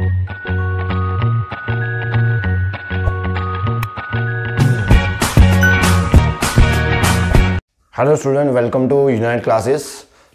hello student welcome to unite classes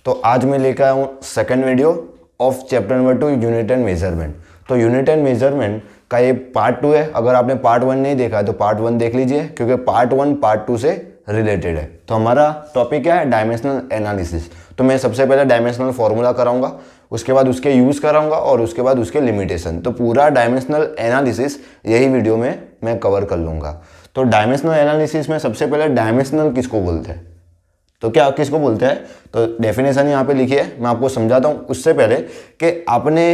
तो आज मैं लेकर आया हूँ second video of chapter number two unit and measurement तो यूनिट एंड मेजरमेंट का ये पार्ट टू है अगर आपने पार्ट वन नहीं देखा है तो पार्ट वन देख लीजिए क्योंकि पार्ट वन पार्ट टू से रिलेटेड है तो हमारा टॉपिक क्या है डायमेंशनल एनालिसिस तो मैं सबसे पहले डायमेंशनल फॉर्मूला कराऊंगा उसके बाद उसके यूज़ कराऊंगा और उसके बाद उसके लिमिटेशन तो पूरा डायमेंशनल एनालिसिस यही वीडियो में मैं कवर कर लूँगा तो डायमेंशनल एनालिसिस में सबसे पहले डायमेंशनल किसको बोलते हैं तो क्या किसको बोलते हैं तो डेफिनेशन यहाँ पे लिखी है मैं आपको समझाता हूँ उससे पहले कि आपने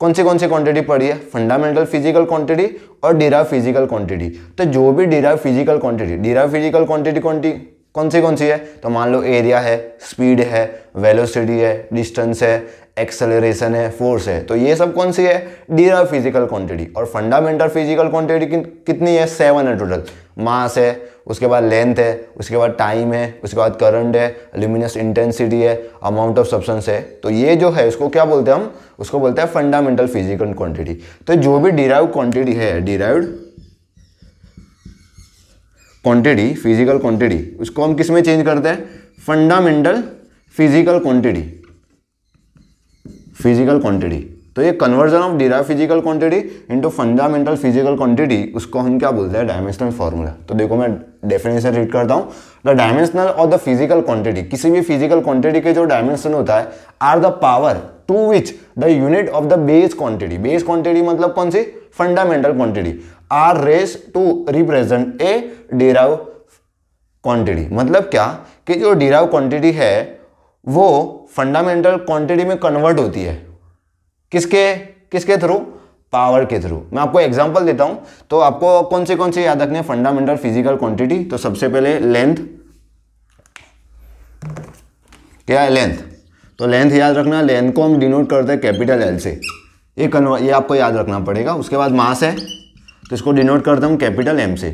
कौन सी कौन सी क्वांटिटी पढ़ी है फंडामेंटल फिजिकल क्वांटिटी और डिराव फिजिकल क्वांटिटी तो जो भी derive physical quantity derive physical quantity quantity कौन सी कौन सी है तो मान लो एरिया है स्पीड है वेलोसिटी है डिस्टेंस है एक्सेलरेशन है फोर्स है तो ये सब कौन सी है डीराइव फिजिकल क्वांटिटी और फंडामेंटल फिजिकल क्वांटिटी कितनी है सेवन है टोटल मास है उसके बाद लेंथ है उसके बाद टाइम है उसके बाद करंट है लिमिनस इंटेंसिटी है अमाउंट ऑफ सब्सटेंस है तो ये जो है उसको क्या बोलते हैं हम उसको बोलते हैं फंडामेंटल फिजिकल क्वांटिटी तो जो भी डिराइव क्वांटिटी है डिराइव्ड क्वांटिटी फिजिकल क्वांटिटी उसको हम किस में चेंज करते हैं fundamental physical quantity physical quantity तो ये conversion of derive physical quantity into fundamental physical quantity उसको हम क्या बोलते हैं डायमेंशनल फॉर्मूला तो देखो मैं डेफिनेशन रीड करता हूँ द डायमेंशनल और द फिजिकल क्वांटिटी किसी भी फिजिकल क्वांटिटी के जो डायमेंशन होता है are the power to which the unit of the base quantity base quantity मतलब कौन सी fundamental quantity are raise to represent a derive quantity मतलब क्या कि जो डिराइव क्वांटिटी है वो फंडामेंटल क्वांटिटी में कन्वर्ट होती है किसके किसके थ्रू पावर के थ्रू मैं आपको एग्जांपल देता हूं तो आपको कौन से कौन से याद रखने फंडामेंटल फिजिकल क्वांटिटी तो सबसे पहले लेंथ क्या है लेंथ तो लेंथ याद रखना लेंथ को हम डिनोट करते हैं कैपिटल एल से ये कन्वर्ट ये आपको याद रखना पड़ेगा उसके बाद मास है तो इसको डिनोट करते हूँ कैपिटल एम से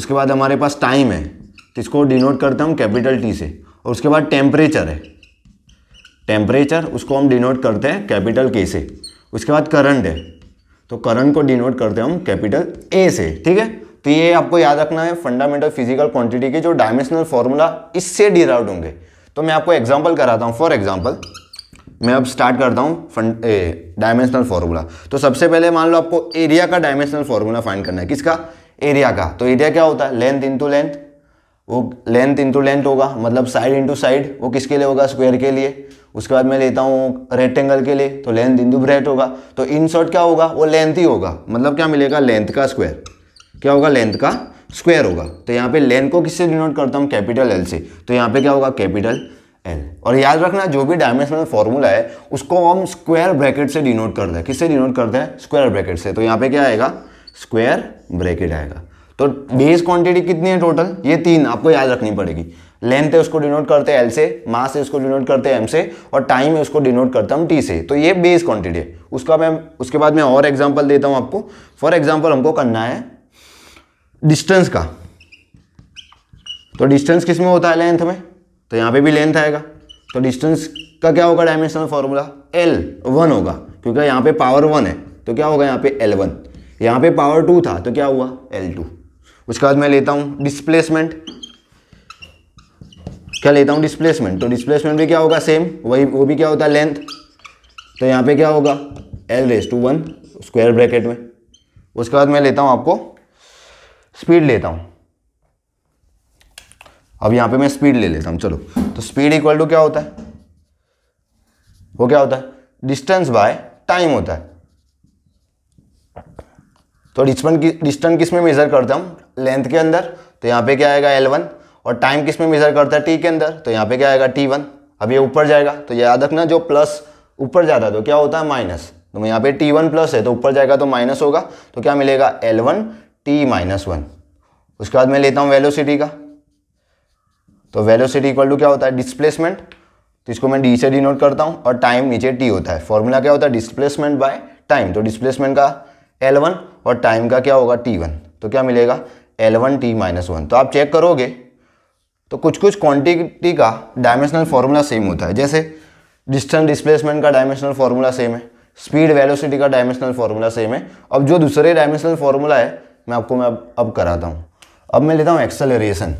उसके बाद हमारे पास टाइम है तो इसको डिनोट करते हूँ कैपिटल टी से और उसके बाद टेम्परेचर है टेम्परेचर उसको हम डिनोट करते हैं कैपिटल के से उसके बाद करंट है तो करंट को डिनोट करते हैं हम कैपिटल ए से ठीक है तो ये आपको याद रखना है फंडामेंटल फिजिकल क्वांटिटी के जो डायमेंशनल फॉर्मूला इससे डिराइव होंगे तो मैं आपको एग्जाम्पल कराता हूँ फॉर एग्जाम्पल मैं अब स्टार्ट करता हूँ डायमेंशनल फार्मूला तो सबसे पहले मान लो आपको एरिया का डायमेंशनल फार्मूला फाइंड करना है किसका एरिया का तो एरिया क्या होता है लेंथ इंटू लेंथ वो लेंथ इंटू लेंथ होगा मतलब साइड इंटू साइड वो किसके लिए होगा स्क्वायर के लिए उसके बाद मैं लेता हूँ रेक्टेंगल के लिए तो लेंथ इंटू ब्रेथ होगा तो इन शॉर्ट क्या होगा वो लेंथ ही होगा मतलब क्या मिलेगा लेंथ का स्क्वायर क्या होगा लेंथ का स्क्वायर होगा तो यहाँ पे लेंथ को किससे डिनोट करता हूँ कैपिटल एल से तो यहाँ पे क्या होगा कैपिटल एल और याद रखना जो भी डायमेंशनल फॉर्मूला है उसको हम स्क्वायर ब्रैकेट से डिनोट करते हैं किससे डिनोट करते हैं स्क्वायर ब्रैकेट से तो यहाँ पे क्या आएगा स्क्वायर ब्रैकेट आएगा तो बेस क्वांटिटी कितनी है टोटल ये तीन आपको याद रखनी पड़ेगी लेंथ है उसको डिनोट करते हैं एल से मास है उसको डिनोट करते हैं एम से और टाइम है उसको डिनोट करते हैं हम टी से तो ये बेस क्वांटिटी है उसका मैं उसके बाद मैं और एग्जाम्पल देता हूँ आपको फॉर एग्जाम्पल हमको करना है डिस्टेंस का तो डिस्टेंस किस में होता है लेंथ में तो यहाँ पर भी लेंथ आएगा तो डिस्टेंस का क्या होगा डायमेंशनल फॉर्मूला एल वन होगा क्योंकि यहाँ पे पावर वन है तो क्या होगा यहाँ पे एल वन यहाँ पे पावर टू था तो क्या हुआ एल टू उसके बाद मैं लेता हूँ डिस्प्लेसमेंट क्या लेता हूँ डिस्प्लेसमेंट तो डिस्प्लेसमेंट भी क्या होगा सेम वही वो भी क्या होता है लेंथ तो यहाँ पे क्या होगा L raise to one square bracket में उसके बाद मैं लेता हूँ आपको स्पीड लेता हूँ अब यहाँ पे मैं स्पीड ले लेता हूँ चलो तो स्पीड इक्वल टू क्या होता है वो क्या होता है डिस्टेंस बाय टाइम होता है तो डिस्टेंस डिस्टेंस किस में मेजर करता हूँ लेंथ के अंदर तो यहाँ पे क्या आएगा एल वन और टाइम किस में मेजर करता है टी के अंदर तो यहाँ पे क्या आएगा टी वन अब ये ऊपर जाएगा तो याद रखना जो प्लस ऊपर जाता है तो क्या होता है माइनस तो यहाँ पे टी वन प्लस है तो ऊपर जाएगा तो माइनस होगा तो क्या मिलेगा L one T minus one उसके बाद मैं लेता हूँ वेलोसिटी का तो वेलोसिटी इक्वल टू क्या होता है डिस्प्लेसमेंट तो इसको मैं डी से डिनोट करता हूँ और टाइम नीचे टी होता है फॉर्मूला क्या होता है डिस्प्लेसमेंट बाय टाइम तो डिस्प्लेसमेंट का एल वन और टाइम का क्या होगा टी वन तो क्या मिलेगा L one T minus one तो आप चेक करोगे तो कुछ कुछ क्वांटिटी का डायमेंशनल फार्मूला सेम होता है जैसे डिस्टेंस डिस्प्लेसमेंट का डायमेंशनल फार्मूला सेम है स्पीड वेलोसिटी का डायमेंशनल फार्मूला सेम है अब जो दूसरे डायमेंशनल फार्मूला है मैं आपको मैं अब अब कराता हूँ अब मैं लेता हूँ एक्सेलरेशन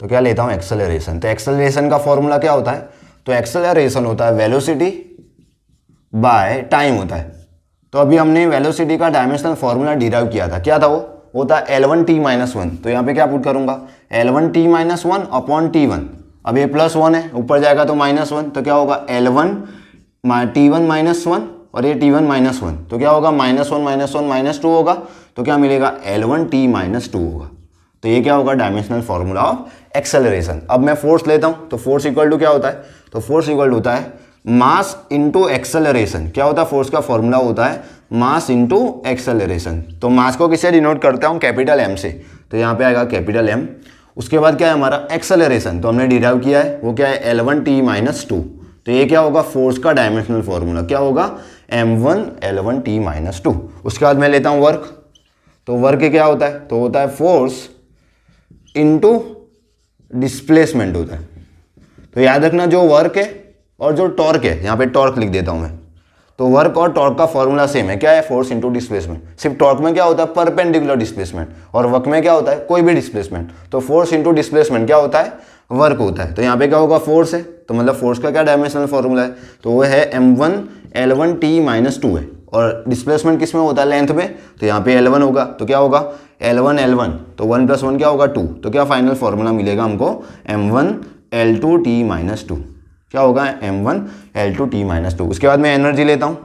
तो क्या लेता हूँ एक्सेलरेशन तो एक्सेलरेशन का फॉर्मूला क्या होता है तो एक्सेलरेशन होता है वेलोसिटी बाय टाइम होता है तो अभी हमने वेलोसिटी का डायमेंशनल फार्मूला डिराइव किया था क्या था वो होता है एलेवन टी माइनस वन तो यहाँ पे क्या पुट करूँगा L one T minus one upon T one अब ये प्लस वन है ऊपर जाएगा तो माइनस वन तो क्या होगा L one T one minus one और ये टी वन माइनस वन तो क्या होगा minus one minus one minus two होगा तो क्या मिलेगा एलेवन टी माइनस टू होगा तो ये क्या होगा डायमेंशनल फॉर्मूला ऑफ एक्सेलरेशन अब मैं फोर्स लेता हूँ तो फोर्स इक्वल टू क्या होता है तो फोर्स इक्वल होता है मास इंटू एक्सेलरेशन क्या होता है फोर्स का फॉर्मूला होता है मास इंटू एक्सेलरेशन तो मास को किसे डिनोट करता हूँ कैपिटल एम से तो यहाँ पे आएगा कैपिटल एम उसके बाद क्या है हमारा एक्सेलरेशन तो हमने डिराइव किया है वो क्या है L one T minus two तो ये क्या होगा फोर्स का डायमेंशनल फॉर्मूला क्या होगा M one L one T minus two उसके बाद मैं लेता हूँ वर्क तो वर्क क्या होता है तो होता है फोर्स इंटू डिस्प्लेसमेंट होता है तो याद रखना जो वर्क है और जो टॉर्क है यहाँ पे टॉर्क लिख देता हूँ मैं तो वर्क और टॉर्क का फॉर्मूला सेम है क्या है फोर्स इंटू डिस्प्लेसमेंट सिर्फ टॉर्क में क्या होता है परपेंडिकुलर डिस्प्लेसमेंट और वर्क में क्या होता है कोई भी डिस्प्लेसमेंट तो फोर्स इंटू डिस्प्लेसमेंट क्या होता है वर्क होता है तो यहाँ पे क्या होगा फोर्स है तो मतलब फोर्स का क्या डायमेंशनल फॉर्मूला है तो वो है M one L one T minus two है और डिस्प्लेसमेंट किस में होता है लेंथ में तो यहाँ पे एल वन होगा तो क्या होगा एल वन एल वन तो वन प्लस वन क्या होगा टू तो क्या फाइनल फॉर्मूला मिलेगा हमको M one L two T minus two क्या होगा M one L two T minus two उसके बाद मैं एनर्जी लेता हूँ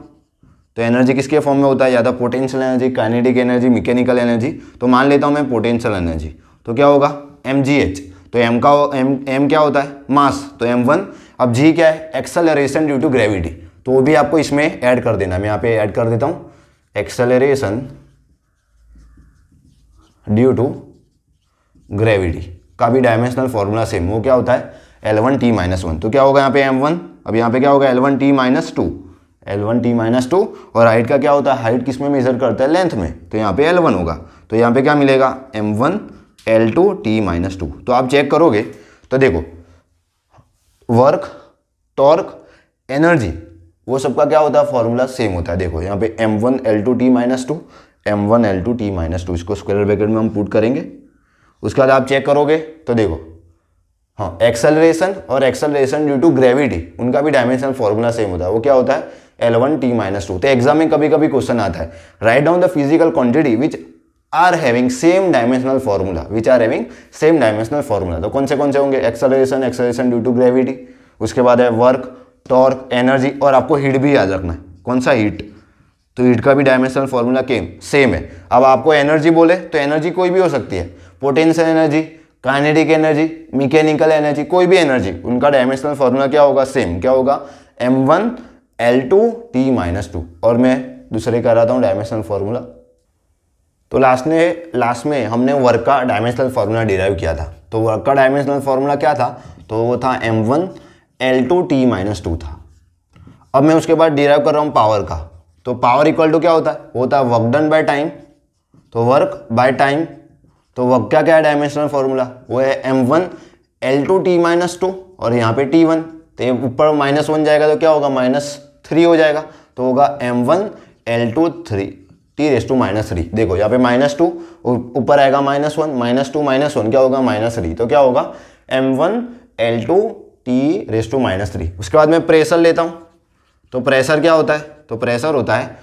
तो एनर्जी किसके फॉर्म में होता है या तो potential energy kinetic energy mechanical energy तो मान लेता हूँ मैं पोटेंशियल एनर्जी तो क्या होगा एम जी एच तो एम का एम एम क्या होता है मास तो एम वन अब जी क्या है एक्सेलरेशन ड्यू टू ग्रेविटी तो वो भी आपको इसमें ऐड कर देना मैं यहाँ पे ऐड कर देता हूँ एक्सेलरेशन ड्यू टू ग्रेविटी का भी डायमेंशनल फॉर्मूला सेम वो क्या होता है L one T minus one तो क्या होगा यहाँ पे एम वन अब यहाँ पे क्या होगा L one T minus two L one T minus two और हाइट का क्या होता है हाइट किस में मेजर करता है लेंथ में तो यहाँ पे एल वन होगा तो यहाँ पे क्या मिलेगा M one L two T minus two तो आप चेक करोगे तो देखो वर्क टॉर्क एनर्जी वो सबका क्या होता है फॉर्मूला सेम होता है देखो यहाँ पे M one L two T minus two M one L two T minus two इसको स्क्वायर ब्रैकेट में हम पुट करेंगे उसके बाद आप चेक करोगे तो देखो हाँ एक्सेलरेशन और एक्सेलरेशन ड्यू टू ग्रेविटी उनका भी डायमेंशनल फॉर्मूला सेम होता है वो क्या होता है L one T minus two तो एग्जाम में कभी कभी क्वेश्चन आता है right down the physical quantity which are having same dimensional formula which are having same dimensional formula तो कौन से कौन से होंगे acceleration acceleration due to gravity उसके बाद है वर्क टॉर्क एनर्जी और आपको हीट भी याद रखना है कौन सा हीट तो हीट का भी डायमेंशनल फॉर्मूला केम सेम है अब आपको एनर्जी बोले तो एनर्जी कोई भी हो सकती है potential energy kinetic energy mechanical energy कोई भी एनर्जी उनका डायमेंशनल फॉर्मूला क्या होगा सेम क्या होगा M one L two T minus two और मैं दूसरे कह रहा था डायमेंशनल फॉर्मूला तो लास्ट में लास्ट में हमने वर्क का डायमेंशनल फॉर्मूला डिराइव किया था तो वर्क का डायमेंशनल फॉर्मूला क्या था तो वो था M one L two T minus two था अब मैं उसके बाद डिराइव कर रहा हूँ पावर का तो पावर इक्वल टू क्या होता है वो होता है वर्क डन बाय टाइम तो वर्क बाय टाइम तो वक्त का क्या डायमेंशनल फॉर्मूला वो है M one L two T minus two और यहाँ पे टी वन तो ऊपर माइनस वन जाएगा तो क्या होगा माइनस थ्री हो जाएगा तो होगा M one L two three T raise to minus three देखो यहाँ पे माइनस टू ऊपर आएगा minus one minus two minus one क्या होगा माइनस थ्री तो क्या होगा M one L two T raise to minus three उसके बाद मैं प्रेशर लेता हूँ तो प्रेशर क्या होता है तो प्रेशर होता है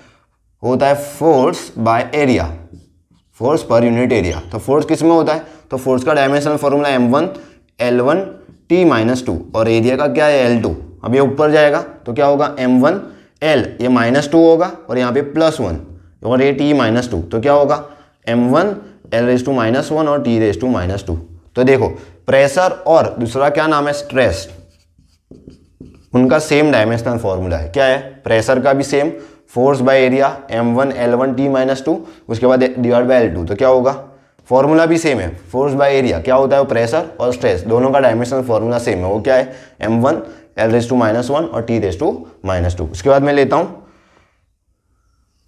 होता है फोर्स बाय एरिया फोर्स पर यूनिट एरिया तो फोर्स किस में होता है तो फोर्स का dimensional formula M one L one T minus two और एरिया का क्या है एल टू अब ये ऊपर जाएगा तो क्या होगा एम वन एल ये माइनस टू होगा और यहाँ पे प्लस वन और ये टी माइनस टू तो क्या होगा M one L raise to minus one और T raise to minus two तो देखो प्रेशर और दूसरा क्या नाम है स्ट्रेस उनका सेम डायमेंशनल फॉर्मूला है क्या है प्रेशर का भी same force by area M one L one T minus two उसके बाद डिवाइड बाय एल टू तो क्या होगा फॉर्मूला भी सेम है फोर्स बाय एरिया क्या होता है वो प्रेशर और स्ट्रेस दोनों का डायमेंशन फॉर्मूला सेम है वो क्या है M one L raise to minus one और T raise to minus two उसके बाद मैं लेता हूँ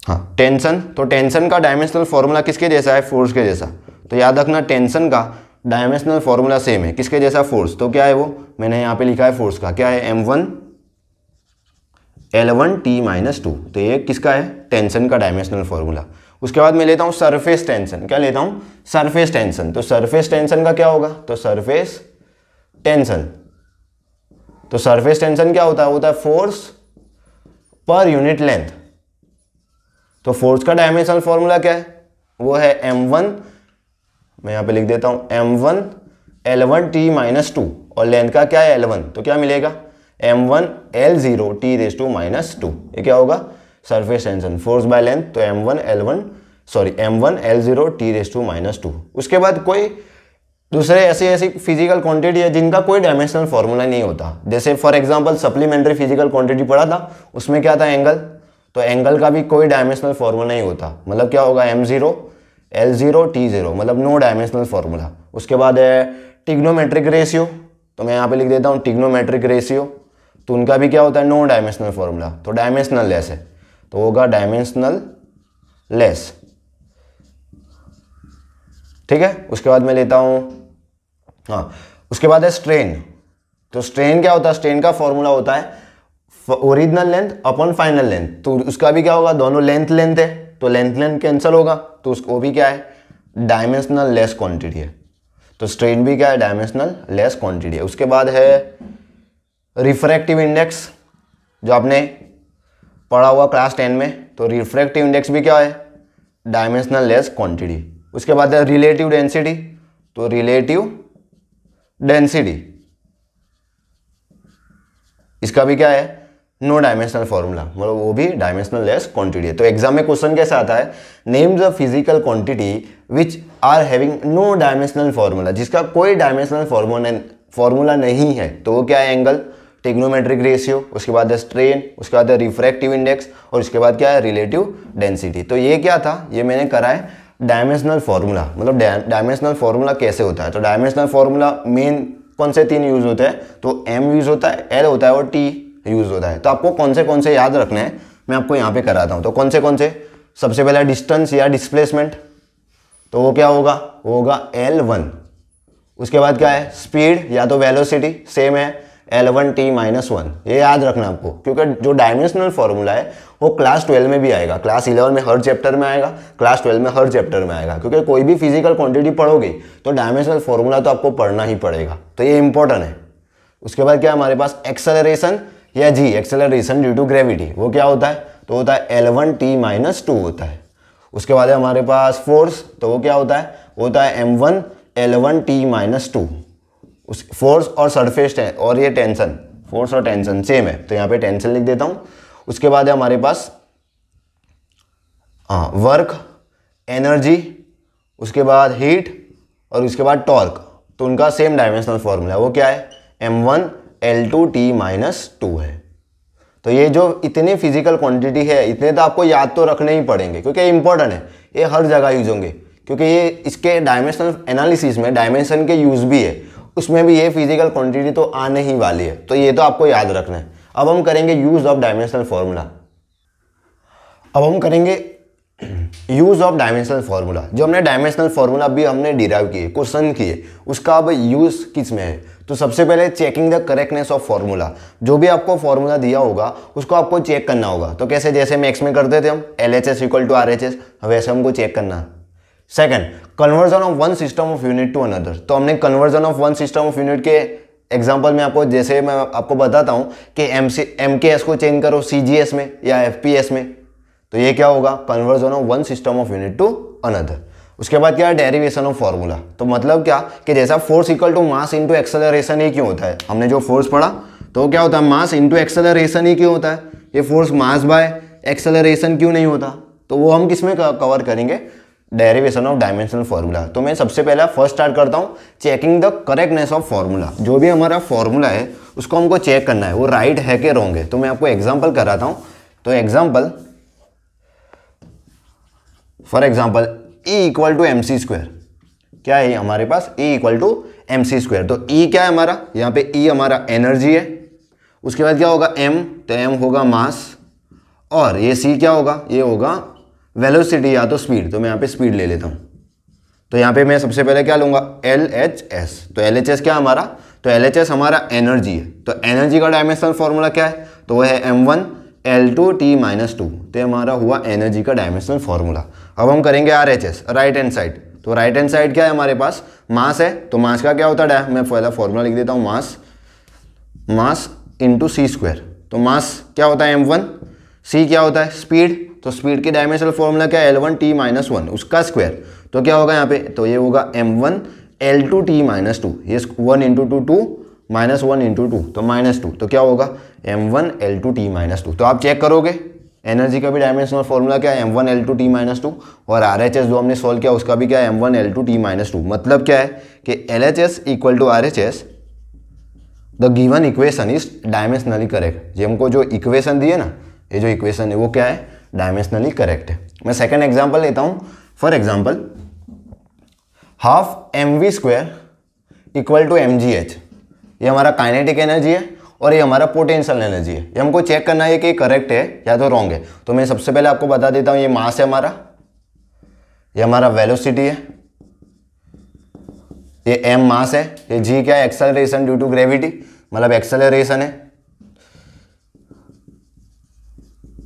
हाँ टेंशन तो टेंशन का डायमेंशनल फॉर्मूला किसके जैसा है फोर्स के जैसा तो याद रखना टेंशन का डायमेंशनल फॉर्मूला सेम है किसके जैसा फोर्स तो क्या है वो मैंने यहाँ पे लिखा है फोर्स का क्या है M one L one T minus two तो ये किसका है टेंशन का डायमेंशनल फॉर्मूला उसके बाद मैं लेता हूँ सरफेस टेंशन क्या लेता हूँ सरफेस टेंशन तो सरफेस टेंशन का क्या होगा तो सरफेस टेंशन तो सरफेस टेंशन क्या होता है होता है फोर्स पर यूनिट लेंथ तो फोर्स का डायमेंशनल फॉर्मूला क्या है वो है एम वन मैं यहाँ पे लिख देता हूँ M one L one T minus two और लेंथ का क्या है एल वन तो क्या मिलेगा M one L zero T raise to minus two ये क्या होगा surface tension force by length तो M one L one sorry M one L zero T raise to minus two उसके बाद कोई दूसरे ऐसे ऐसी फिजिकल क्वांटिटी है जिनका कोई डायमेंशनल फॉर्मूला नहीं होता जैसे for example supplementary physical quantity पढ़ा था उसमें क्या था एंगल तो एंगल का भी कोई डायमेंशनल फॉर्मूला नहीं होता मतलब क्या होगा M zero L zero T zero मतलब नो डायमेंशनल फॉर्मूला उसके बाद है टिग्नोमेट्रिक रेशियो तो मैं यहाँ पे लिख देता हूँ टिग्नोमेट्रिक रेशियो तो उनका भी क्या होता है नॉन डायमेंशनल फॉर्मूला तो डायमेंशनल लेस है तो होगा डायमेंशनल लेस ठीक है उसके बाद मैं लेता हूं हाँ उसके बाद है स्ट्रेन तो स्ट्रेन क्या होता है स्ट्रेन का फॉर्मूला होता है original length upon final length तो उसका भी क्या होगा दोनों लेंथ लेंथ है तो लेंथ लेंथ कैंसल होगा तो उसको भी क्या है डायमेंशनल लेस क्वांटिटी है तो स्ट्रेन भी क्या है डायमेंशनल लेस क्वांटिटी है उसके बाद है रिफ्रैक्टिव इंडेक्स जो आपने पढ़ा हुआ क्लास टेन में तो रिफ्रैक्टिव इंडेक्स भी क्या है डायमेंशनल लेस क्वांटिटी उसके बाद है रिलेटिव डेंसिटी तो रिलेटिव डेंसिटी इसका भी क्या है नो डायमेंशनल फॉर्मूला मतलब वो भी डायमेंशनल लेस क्वांटिटी है तो एग्जाम में क्वेश्चन कैसे आता है names of physical quantity which are having no dimensional formula जिसका कोई डायमेंशनल फॉर्मूला फॉर्मूला नहीं है तो वो क्या है एंगल टेग्नोमेट्रिक रेशियो उसके बाद है स्ट्रेन उसके बाद है रिफ्रैक्टिव इंडेक्स और उसके बाद क्या है रिलेटिव डेंसिटी तो ये क्या था ये मैंने करा है डायमेंशनल फार्मूला मतलब डायमेंशनल फार्मूला कैसे होता है तो डायमेंशनल फार्मूला मेन कौन से तीन यूज़ होते हैं तो एम यूज़ होता है एल होता है और टी यूज़ होता है तो आपको कौन से कौन से याद रखने हैं मैं आपको यहाँ पे कराता हूँ तो कौन से कौन से सबसे पहला डिस्टेंस या डिस्प्लेसमेंट तो वो क्या होगा वो होगा एल वन उसके बाद क्या है स्पीड या तो वेलोसिटी सेम है L one T minus one ये याद रखना आपको क्योंकि जो डायमेंशनल फॉर्मूला है वो क्लास ट्वेल्व में भी आएगा क्लास इलेवन में हर चैप्टर में आएगा क्लास ट्वेल्व में हर चैप्टर में आएगा क्योंकि कोई भी फिजिकल क्वांटिटी पढ़ोगे तो डायमेंशनल फॉर्मूला तो आपको पढ़ना ही पड़ेगा तो ये इंपॉर्टेंट है उसके बाद क्या हमारे पास एक्सेलरेशन या G acceleration due to gravity वो क्या होता है तो होता है L one T minus two होता है उसके बाद हमारे पास फोर्स तो वो क्या होता है होता है M one L one T minus two उस फोर्स और सरफेस और ये टेंशन फोर्स और टेंशन सेम है तो यहाँ पे टेंशन लिख देता हूँ उसके बाद है हमारे पास हाँ वर्क एनर्जी उसके बाद हीट और उसके बाद टॉर्क तो उनका सेम डायमेंशनल फॉर्मूला वो क्या है M one L two T minus two है तो ये जो इतने फिजिकल क्वांटिटी है इतने तो आपको याद तो रखने ही पड़ेंगे क्योंकि इंपॉर्टेंट है ये हर जगह यूज होंगे क्योंकि ये इसके डायमेंशनल एनालिसिस में डायमेंशन के यूज़ भी है उसमें भी ये फिजिकल क्वांटिटी तो आने ही वाली है तो ये तो आपको याद रखना है अब हम करेंगे यूज़ ऑफ डायमेंशनल फार्मूला अब हम करेंगे यूज़ ऑफ डायमेंशनल फार्मूला जो हमने डायमेंशनल फार्मूला भी हमने डिराइव किए क्वेश्चन किए उसका अब यूज़ किस में है तो सबसे पहले checking the correctness of formula जो भी आपको फार्मूला दिया होगा उसको आपको चेक करना होगा तो कैसे जैसे मैक्स में करते थे हम L H S equal to R H S वैसे हमको चेक करना second conversion of one system of unit to another तो हमने conversion of one system of unit के एग्जाम्पल में आपको जैसे मैं आपको बताता हूँ कि M C M K S को चेंज करो सी जी एस में या एफ पी एस में तो ये क्या होगा conversion of one system of unit to another उसके बाद क्या है डेरिवेशन ऑफ फॉर्मूला तो मतलब क्या कि जैसा force equal to mass into acceleration ही क्यों होता है हमने जो फोर्स पढ़ा तो क्या होता है मास इंटू एक्सेलरेशन ही क्यों होता है ये फोर्स मास बाय एक्सेलरेशन क्यों नहीं होता तो वो हम किस में कवर करेंगे डेरिवेशन ऑफ डायमेंशनल फार्मूला तो मैं सबसे पहला फर्स्ट स्टार्ट करता हूँ checking the correctness of formula जो भी हमारा फार्मूला है उसको हमको चेक करना है वो राइट है कि रॉन्ग है तो मैं आपको एग्जाम्पल कराता हूँ तो example for example E equal to M C square क्या है हमारे पास E equal to M C square तो ई e क्या है हमारा यहाँ पे ई e हमारा एनर्जी है उसके बाद क्या होगा एम तो एम होगा मास और ये सी क्या होगा ये होगा वेलोसिटी या तो स्पीड तो मैं यहाँ पे स्पीड ले लेता हूँ तो यहाँ पे मैं सबसे पहले क्या लूँगा एल एच एस तो एल एच एस क्या हमारा तो एल एच एस हमारा एनर्जी है तो एनर्जी का डायमेंशनल फॉर्मूला क्या है तो वह है M one L two T minus two तो हमारा हुआ एनर्जी का डायमेंशनल फॉर्मूला अब हम करेंगे R H S right hand side तो राइट हैंड साइड क्या है हमारे पास मास है तो मास का क्या होता है मैं पहला फॉर्मूला लिख देता हूँ मास मास इंटू सी स्क्वायर तो मास क्या होता है एम वन सी क्या होता है स्पीड तो स्पीड की डायमेंशनल फॉर्मूला क्या L one T minus one उसका स्क्वायर तो क्या होगा यहाँ पे तो ये होगा M one L two T minus two ये one into two two minus one into two तो माइनस टू तो क्या होगा M one L two T minus two तो आप चेक करोगे एनर्जी का भी डायमेंशनल फॉर्मूला क्या है M one L two T minus two और आर एच एस जो हमने सॉल्व किया उसका भी क्या है M one L two T minus two मतलब क्या है कि L H S equal to R H S the given equation is dimensionally correct ये हमको जो इक्वेशन दिए ना ये जो इक्वेशन है वो क्या है डायमेंशनली करेक्ट है मैं सेकेंड एग्जाम्पल लेता हूँ for example half M V square equal to M G H ये हमारा काइनेटिक एनर्जी है और ये हमारा पोटेंशियल एनर्जी है ये हमको चेक करना है कि ये करेक्ट है या तो रॉन्ग है तो मैं सबसे पहले आपको बता देता हूँ ये मास है हमारा ये हमारा वेलोसिटी है ये एम मास है ये जी क्या है एक्सेलरेशन ड्यू टू ग्रेविटी मतलब एक्सेलरेशन है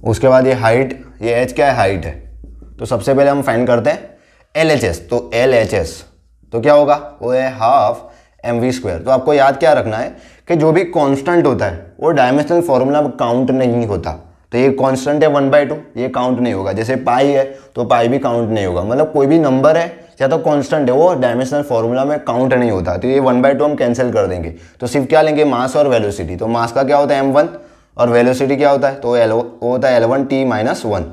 उसके बाद ये हाइट ये एच क्या है हाइट है तो सबसे पहले हम फाइंड करते हैं एल एच एस तो एल एच एस तो क्या होगा वो है हाफ एम वी स्क्वायर तो आपको याद क्या रखना है कि जो भी कांस्टेंट होता है वो डायमेंशनल फॉर्मूला में काउंट नहीं होता तो ये कांस्टेंट है वन बाई टू ये काउंट नहीं होगा जैसे पाई है तो पाई भी काउंट नहीं होगा मतलब कोई भी नंबर है या तो कांस्टेंट है वो डायमेंशनल फॉर्मूला में काउंट नहीं होता तो ये वन बाई टू हम कैंसिल कर देंगे तो सिर्फ क्या लेंगे मास और वेलोसिटी तो मास का क्या होता है एम वन और वेलोसिटी क्या होता है तो एल वो होता है L one T minus one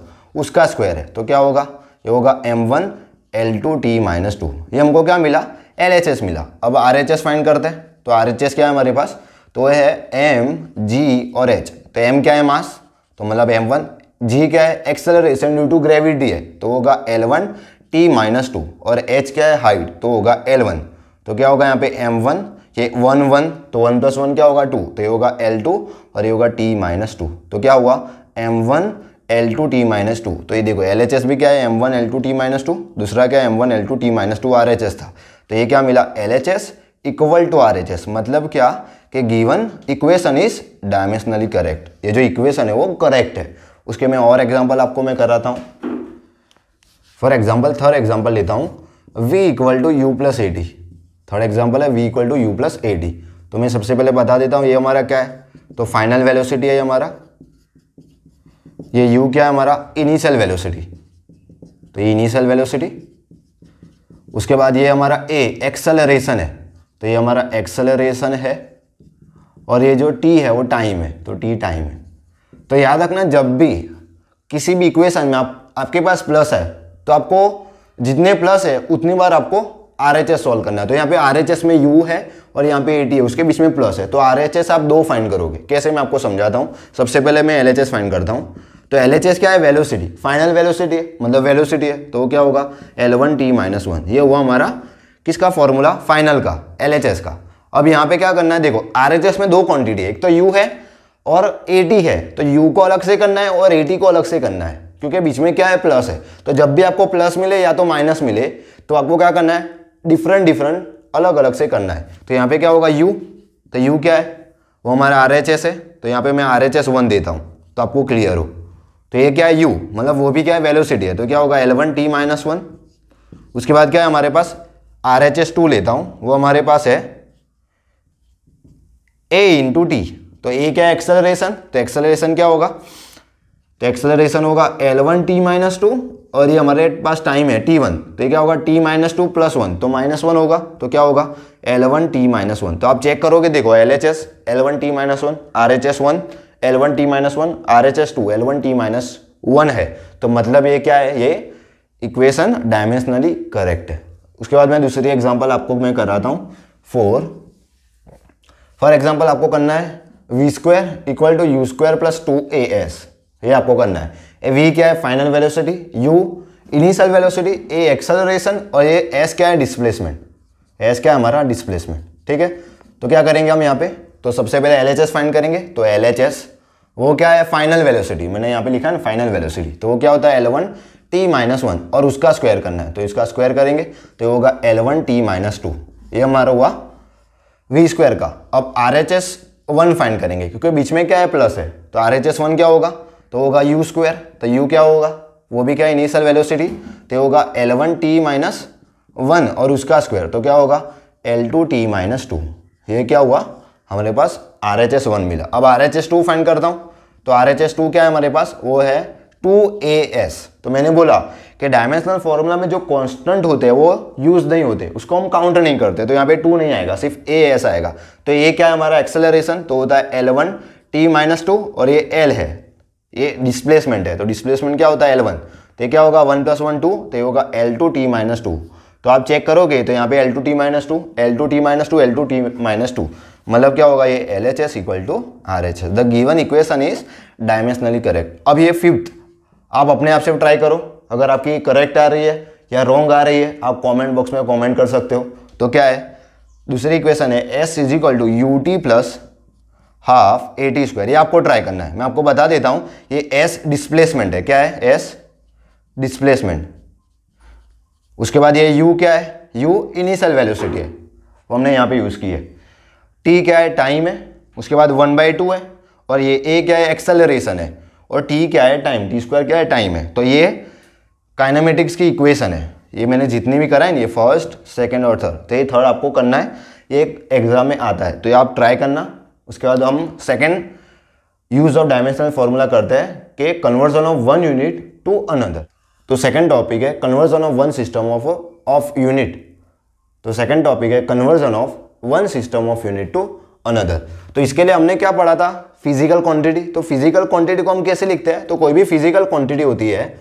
उसका स्क्वायर है तो क्या होगा ये होगा M one L two T minus two ये हमको क्या मिला एल एच एस मिला अब आर एच एस फाइंड करते हैं तो आर एच एस क्या है हमारे पास तो है एम जी और एच तो एम क्या है मास तो मतलब एम वन जी क्या है एक्सेलरेशन ड्यू टू ग्रेविटी है तो होगा L one T minus two और एच क्या है हाइट तो होगा एल वन तो क्या होगा यहाँ पे एम वन ये वन वन तो वन प्लस वन क्या होगा टू तो ये होगा एल टू और ये होगा टी माइनस टू तो क्या हुआ M one L two T minus two तो ये देखो एल एच एस भी क्या है M one L two T minus two दूसरा क्या है M one L two T minus two R H S था तो ये क्या मिला L H S equal to R H S मतलब क्या कि given equation is dimensionally correct ये जो इक्वेशन है वो करेक्ट है उसके मैं और एग्जाम्पल आपको मैं कराता हूँ फॉर एग्जाम्पल थर्ड एग्जाम्पल लेता हूँ v equal to U plus A T third example है V equal to U plus A D तो मैं सबसे पहले बता देता हूँ ये हमारा क्या है तो फाइनल वेलोसिटी है हमारा ये यू क्या है हमारा इनिशियल वेलोसिटी तो ये इनिशियल वेलोसिटी उसके बाद ये हमारा ए एक्सेलरेशन है तो ये हमारा एक्सेलरेशन है और ये जो टी है वो टाइम है तो टी टाइम है तो याद रखना जब भी किसी भी इक्वेशन में आप आपके पास प्लस है तो आपको जितने प्लस है उतनी बार आपको आर एच सॉल्व करना है तो यहाँ पे आर एच में यू है और यहाँ पे ए टी है उसके बीच में प्लस है तो आर एच आप दो फाइंड करोगे कैसे मैं आपको समझाता हूँ सबसे पहले मैं एल एच फाइंड करता हूँ तो एल एच क्या है वेलोसिटी फाइनल वेलोसिटी है मतलब वेलोसिटी है तो क्या होगा L one T minus one ये हुआ हमारा किसका फॉर्मूला फाइनल का एल का अब यहाँ पर क्या करना है देखो आर में दो क्वान्टिटी है एक तो यू है और ए है तो यू को अलग से करना है और ए को अलग से करना है क्योंकि बीच में क्या है प्लस है तो जब भी आपको प्लस मिले या तो माइनस मिले तो आपको क्या करना है डिफरेंट डिफरेंट अलग अलग से करना है तो यहाँ पे क्या होगा यू तो यू क्या है वो हमारा आर एच एस है तो यहाँ पे मैं आर एच एस वन देता हूँ तो आपको क्लियर हो तो ये क्या है U मतलब वो भी क्या है वेलोसिटी है तो क्या होगा एल टी माइनस वन उसके बाद क्या है हमारे पास आर एच एस टू लेता हूँ वो हमारे पास है ए इंटू टी तो ए क्या है एक्सेलरेशन तो एक्सेलरेशन क्या होगा तो एक्सेलरेशन होगा एल टी माइनस टू और ये हमारे पास टाइम है टी वन तो ये क्या होगा T minus two plus one तो माइनस वन होगा तो क्या होगा L one T minus one तो आप चेक करोगे देखो L H S L one T minus one R H S one L one T minus one R H S two L one T minus one है तो मतलब ये क्या है ये इक्वेशन डायमेंशनली करेक्ट है उसके बाद मैं दूसरी एग्जाम्पल आपको मैं कराता हूँ फोर फॉर एग्जाम्पल आपको करना है V square equal to U square plus two A S ये आपको करना है वी क्या है final velocity U initial velocity A acceleration और ये एस क्या है डिस्प्लेसमेंट एस क्या है हमारा डिस्प्लेसमेंट ठीक है तो क्या करेंगे हम यहाँ पे तो सबसे पहले एल एच एस फाइंड करेंगे तो एल एच एस वो क्या है फाइनल वेलोसिटी मैंने यहाँ पे लिखा है ना फाइनल वेलोसिटी तो वो क्या होता है L one T minus one और उसका स्क्वायर करना है तो इसका स्क्वायर करेंगे तो होगा L one T minus two ये हमारा हुआ वी स्क्वायर का अब R H S one find करेंगे क्योंकि बीच में क्या है प्लस है तो आर एच एस वन क्या होगा तो होगा यू स्क्वायर तो यू क्या होगा वो भी क्या इनिशियल वेलोसिटी तो होगा L one T minus one और उसका स्क्वायर तो क्या होगा L two T minus two ये क्या हुआ हमारे पास आर एच एस वन मिला अब R H S two find करता हूँ तो आर एच एस टू क्या है हमारे पास वो है टू ए एस तो मैंने बोला कि डायमेंशनल फॉर्मूला में जो कांस्टेंट होते हैं वो यूज नहीं होते उसको हम काउंट नहीं करते तो यहाँ पे टू नहीं आएगा सिर्फ ए एस आएगा तो ये क्या है हमारा एक्सेलरेशन तो होता है L one T minus two और ये एल है ये डिस्प्लेसमेंट है तो डिस्प्लेसमेंट क्या होता है एल वन तो क्या होगा वन प्लस वन टू तो ये होगा L two T minus two तो आप चेक करोगे तो यहाँ पे L two T minus two L two T minus two L two T minus two मतलब क्या होगा ये L H S equal to R H S the given equation is dimensionally correct अब ये फिफ्थ आप अपने आप से ट्राई करो अगर आपकी करेक्ट आ रही है या रॉन्ग आ रही है आप कॉमेंट बॉक्स में कॉमेंट कर सकते हो तो क्या है दूसरी इक्वेशन है S is equal to U T plus half A T square ये आपको ट्राई करना है मैं आपको बता देता हूँ ये एस डिस्प्लेसमेंट है क्या है एस डिस्प्लेसमेंट उसके बाद ये यू क्या है यू इनिशियल वेलोसिटी है वो हमने यहाँ पे यूज़ की है टी क्या है टाइम है उसके बाद वन बाई टू है और ये ए क्या है एक्सेलरेशन है और टी क्या है टाइम टी स्क्वायर क्या है टाइम है तो ये काइनामेटिक्स की इक्वेशन है ये मैंने जितनी भी कराए ना ये फर्स्ट सेकेंड और थर्ड तो ये थर्ड आपको करना है ये एग्ज़ाम में आता है तो ये आप ट्राई करना उसके बाद हम second use of dimensional formula करते हैं कि conversion of one unit to another तो सेकेंड टॉपिक है conversion of one system of of unit तो सेकेंड टॉपिक है conversion of one system of unit to another तो इसके लिए हमने क्या पढ़ा था फिजिकल क्वांटिटी तो फिजिकल क्वांटिटी को हम कैसे लिखते हैं तो कोई भी फिजिकल क्वांटिटी होती है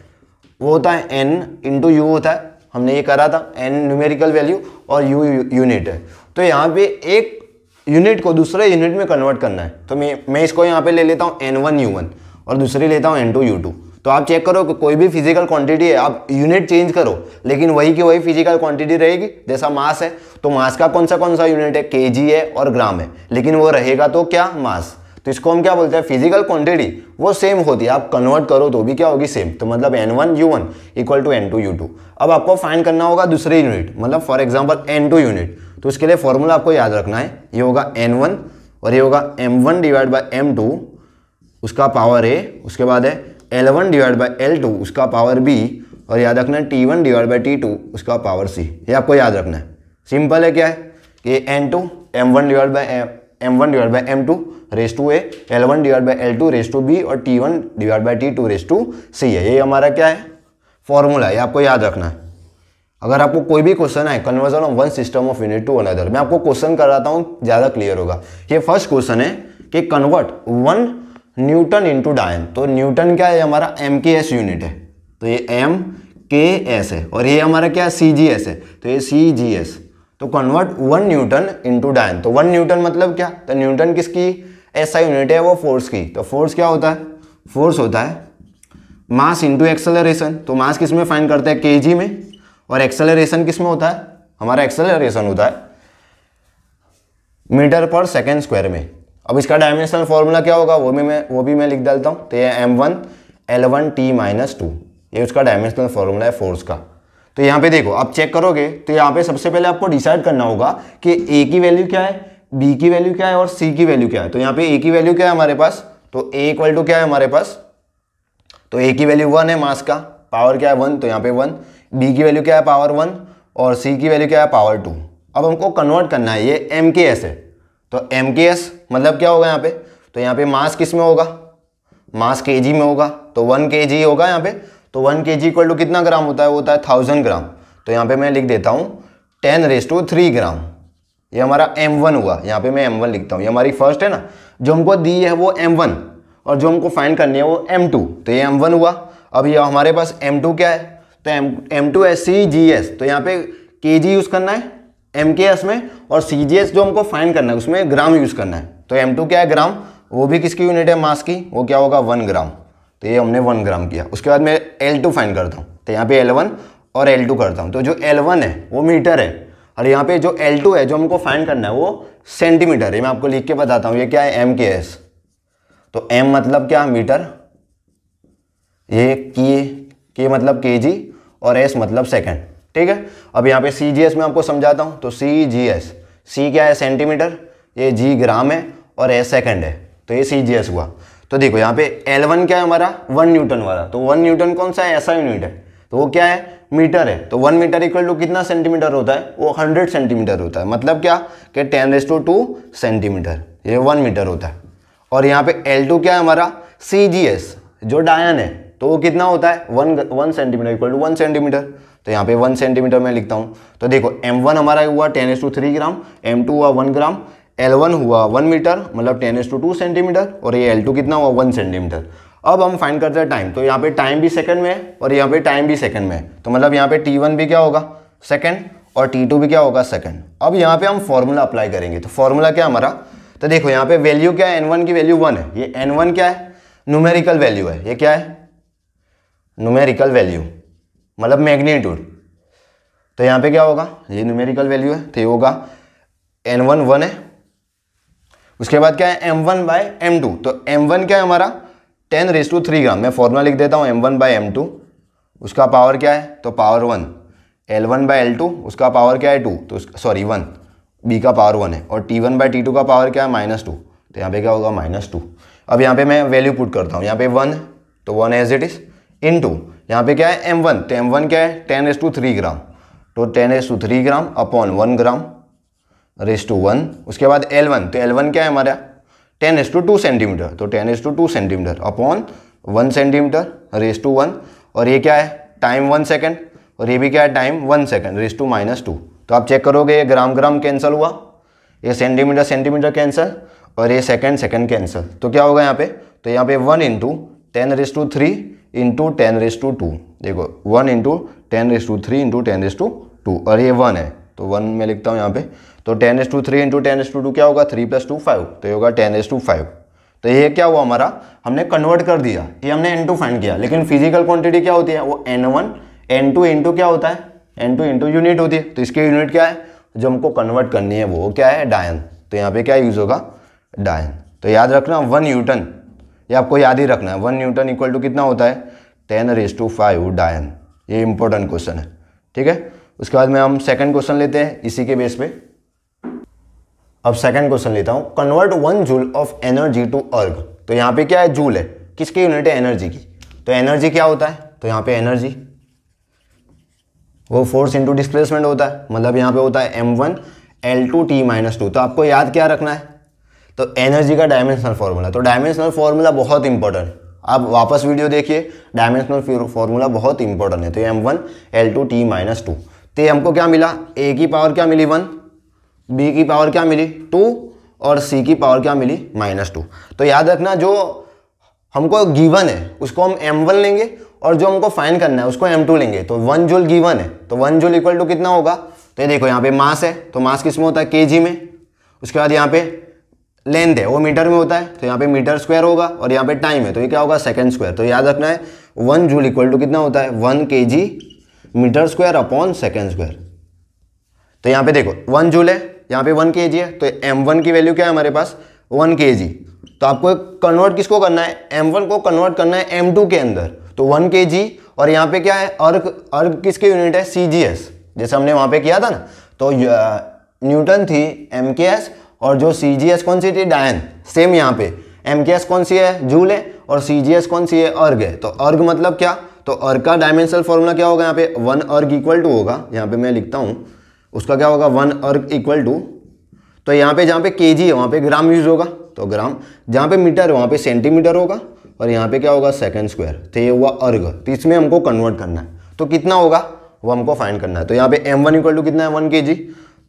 वो होता है एन इंटू यू होता है हमने ये करा था एन न्यूमेरिकल वैल्यू और यू यूनिट है तो यहाँ पे एक यूनिट को दूसरे यूनिट में कन्वर्ट करना है तो मैं मैं इसको यहाँ पे ले लेता हूँ एन वन यू वन और दूसरी लेता हूँ एन टू यू टू तो आप चेक करो कि कोई भी फिजिकल क्वांटिटी है आप यूनिट चेंज करो लेकिन वही की वही फिजिकल क्वांटिटी रहेगी जैसा मास है तो मास का कौन सा कौन सा यूनिट है के है और ग्राम है लेकिन वो रहेगा तो क्या मास तो इसको हम क्या बोलते हैं फिजिकल क्वांटिटी वो सेम होती है आप कन्वर्ट करो तो भी क्या होगी सेम तो मतलब N one U one equal to N two U two अब आपको फाइंड करना होगा दूसरे यूनिट मतलब for example N two unit तो उसके लिए फॉर्मूला आपको याद रखना है ये होगा एन वन और ये होगा M one divide by M two उसका पावर ए उसके बाद है L one divide by L two उसका पावर बी और याद रखना है T one divide by T two उसका पावर सी ये आपको याद रखना है सिंपल है क्या है कि N two M one divide by M M one divide by M two raise to A L one divide by L two raise to B और T one divide by T two raise to C है ये हमारा क्या है formula है आपको याद रखना है अगर आपको कोई भी क्वेश्चन है conversion of one system of unit to another मैं आपको क्वेश्चन कराता हूँ ज़्यादा क्लियर होगा ये फर्स्ट क्वेश्चन है कि convert one newton into dyne तो न्यूटन क्या है हमारा एम के एस यूनिट है तो ये एम के एस है और ये हमारा क्या सी जी एस है तो ये सी जी एस तो convert one newton into dyne तो वन न्यूटन मतलब क्या तो न्यूटन किसकी ऐसा यूनिट है वो फोर्स की तो फोर्स क्या होता है फोर्स होता है मास इंटू एक्सेलरेशन तो मास किस में फाइन करते हैं के जी में और एक्सेलरेशन किस में होता है हमारा एक्सेलरेशन होता है मीटर पर सेकेंड स्क्वायर में अब इसका डायमेंशनल फॉर्मूला क्या होगा वो भी मैं वो भी मैं लिख डालता हूँ तो ये M one L one T minus two ये उसका डायमेंशनल फॉर्मूला है फोर्स का तो यहाँ पे देखो आप चेक करोगे तो यहाँ पे सबसे पहले आपको डिसाइड करना होगा कि ए की वैल्यू क्या है बी की वैल्यू क्या है और सी की वैल्यू क्या है तो यहाँ पे ए की वैल्यू क्या है हमारे पास तो ए इक्वल टू क्या है हमारे पास तो ए की वैल्यू वन है मास का पावर क्या है वन तो यहाँ पे वन बी की वैल्यू क्या है पावर वन और सी की वैल्यू क्या है पावर टू अब हमको कन्वर्ट करना है ये एम के एस है तो एम के एस मतलब क्या होगा यहाँ पे तो यहाँ पे मास किस में होगा मास के जी में होगा तो वन के जी होगा यहाँ पे तो one K ji equal to कितना ग्राम होता है वो होता है थाउजेंड ग्राम तो यहाँ पे मैं लिख देता हूँ ten raise to three gram ये हमारा एम वन हुआ यहाँ पे मैं एम वन लिखता हूँ ये हमारी फर्स्ट है ना जो हमको दी है वो एम वन और जो हमको फाइंड करनी है वो एम टू तो ये एम वन हुआ अब ये हमारे पास एम टू क्या है तो M M two S C G S तो यहाँ पे के जी यूज़ करना है एम के एस में और सी जी एस जो हमको फाइंड करना है उसमें ग्राम यूज़ करना है तो एम टू क्या है ग्राम वो भी किसकी यूनिट है मास की वो क्या होगा वन ग्राम तो ये हमने वन ग्राम किया उसके बाद मैं एल टू फाइंड करता हूँ तो यहाँ पे एल वन और एल टू करता हूँ तो जो एल वन है वो मीटर है और यहाँ पे जो एल टू है जो हमको फाइंड करना है वो सेंटीमीटर है मैं आपको लिख के बताता हूँ ये क्या है एम के एस तो एम मतलब क्या मीटर ये के के मतलब के जी और एस मतलब सेकेंड ठीक है अब यहाँ पे सी जी एस में आपको समझाता हूँ तो सी जी एस सी क्या है सेंटीमीटर ये जी ग्राम है और एस सेकेंड है तो ये सी जी एस हुआ तो देखो यहाँ पे एल वन क्या है हमारा वन न्यूटन वाला तो वन न्यूटन कौन सा है ऐसा यूनिट है तो वो क्या है मीटर है तो वन मीटर इक्वल टू कितना सेंटीमीटर होता है वो हंड्रेड सेंटीमीटर होता है मतलब क्या कि ten raise to two centimetre ये वन मीटर होता है और यहाँ पे एल टू क्या है हमारा सी जी एस जो डायन है तो वो कितना होता है one one centimetre equal to one centimetre तो यहाँ पे वन सेंटीमीटर मैं लिखता हूँ तो देखो एम वन हमारा हुआ ten S to three gram M two हुआ वन ग्राम एल वन हुआ वन मीटर मतलब ten S to two centimetre और ये एल टू कितना हुआ वन सेंटीमीटर अब हम फाइंड करते हैं टाइम तो यहाँ पे टाइम भी सेकंड में है और यहाँ पे टाइम भी सेकंड में है तो मतलब यहाँ पे टी वन भी क्या होगा सेकंड और टी टू भी क्या होगा सेकंड अब यहाँ पे हम फॉर्मूला अप्लाई करेंगे तो फॉर्मूला क्या हमारा तो देखो यहाँ पे वैल्यू क्या है एन वन की वैल्यू वन है ये एन वन क्या है न्यूमेरिकल वैल्यू है ये क्या है न्यूमेरिकल वैल्यू मतलब मैग्नीट्यूड तो यहाँ पे क्या होगा ये न्यूमेरिकल वैल्यू है तो ये होगा एन वन वन है उसके बाद क्या है M one by M two तो एम वन क्या है हमारा ten raise to three gram मैं फॉर्मूला लिख देता हूँ M one by M two उसका पावर क्या है तो power one L one by L two उसका पावर क्या है टू तो सॉरी वन बी का पावर वन है और T one by T two का पावर क्या है माइनस टू तो यहाँ पे क्या होगा माइनस टू अब यहाँ पे मैं वैल्यू पुट करता हूँ यहाँ पे वन तो one as it is into यहाँ पर क्या है एम वन तो एम वन क्या है ten S to three gram तो ten S to three gram upon one gram raise to one उसके बाद एल वन तो एल वन क्या है हमारा ten S to two centimetre तो ten S to two centimetre upon one centimetre raise to one और ये क्या है टाइम वन सेकेंड और ये भी क्या है time one second raise to minus two तो आप चेक करोगे ये ग्राम ग्राम कैंसिल हुआ ये सेंटीमीटर सेंटीमीटर कैंसिल और ये सेकेंड सेकेंड कैंसिल तो क्या होगा यहाँ पे तो यहाँ पे one into ten raise to three into ten raise to two two one into ten raise to three into ten raise to two और ये वन है तो वन मैं लिखता हूँ यहाँ पे तो ten S to three into ten S to two क्या होगा थ्री प्लस टू फाइव तो ये होगा टेन एस टू फाइव तो ये क्या हुआ हमारा हमने कन्वर्ट कर दिया ये हमने एन टू फाइंड किया लेकिन फिजिकल क्वांटिटी क्या होती है वो N one N two into क्या होता है एन टू इंटू यूनिट होती है तो इसके यूनिट क्या है जो हमको कन्वर्ट करनी है वो क्या है डायन तो यहाँ पे क्या यूज़ होगा डायन तो याद रखना वन यूटन ये आपको याद ही रखना है वन न्यूटन इक्वल टू कितना होता है टेन रेज टू फाइव डायन ये इंपॉर्टेंट क्वेश्चन है ठीक है उसके बाद में हम सेकंड क्वेश्चन लेते हैं इसी के बेस पे अब सेकंड क्वेश्चन लेता हूँ convert one joule of energy to erg तो यहाँ पे क्या है जूल है किसके यूनिट है एनर्जी की तो एनर्जी क्या होता है तो यहाँ पे एनर्जी वो फोर्स इनटू डिस्प्लेसमेंट होता है मतलब यहाँ पे होता है M one L two T minus two तो आपको याद क्या रखना है तो एनर्जी का डायमेंशनल फार्मूला तो डायमेंशनल फार्मूला बहुत इंपॉर्टेंट है आप वापस वीडियो देखिए डायमेंशनल फार्मूला बहुत इंपॉर्टेंट है तो M one L two T minus two तो हमको क्या मिला ए की पावर क्या मिली वन बी की पावर क्या मिली टू और सी की पावर क्या मिली माइनस टू तो याद रखना जो हमको गिवन है उसको हम एम वन लेंगे और जो हमको फाइन करना है उसको एम टू लेंगे तो वन जूल गिवन है तो वन जूल इक्वल टू कितना होगा तो ये देखो यहाँ पे मास है तो मास किस में होता है के जी में उसके बाद यहाँ पे लेंथ है वो मीटर में होता है तो यहाँ पे मीटर स्क्वायर होगा और यहाँ पे टाइम है तो ये क्या होगा सेकंड स्क्वायर तो याद रखना है वन जूल इक्वल टू कितना होता है one K G meter square upon second square तो यहाँ पे देखो वन जूल है यहाँ पे वन के जी है तो एम वन की वैल्यू क्या है हमारे पास वन के जी तो आपको कन्वर्ट किसको करना है एम वन को कन्वर्ट करना है एम टू के अंदर तो वन के जी और यहाँ पे क्या है अर्क अर्क किसके यूनिट है सी जी एस जैसे हमने वहाँ पे किया था ना तो न्यूटन थी एम के एस और जो सी जी एस कौन सी थी डायन सेम यहाँ पे एम के एस कौन सी है झूल है और सी जी एस कौन सी है अर्ग है तो अर्ग मतलब क्या तो अर्ग का डायमेंशनल फॉर्मूला क्या होगा यहाँ पे वन अर्ग इक्वल टू होगा यहाँ पे मैं लिखता हूँ उसका क्या होगा वन अर्ग इक्वल टू तो यहाँ पे जहाँ पे के है वहाँ पे ग्राम यूज होगा तो ग्राम जहाँ पे मीटर है वहाँ पे सेंटीमीटर होगा और यहाँ पे क्या होगा सेकेंड स्क्वायर तो ये हुआ अर्ग तो इसमें हमको कन्वर्ट करना है तो कितना होगा वो हमको फाइंड करना है तो यहाँ पे एम वन इक्वल टू कितना है वन के जी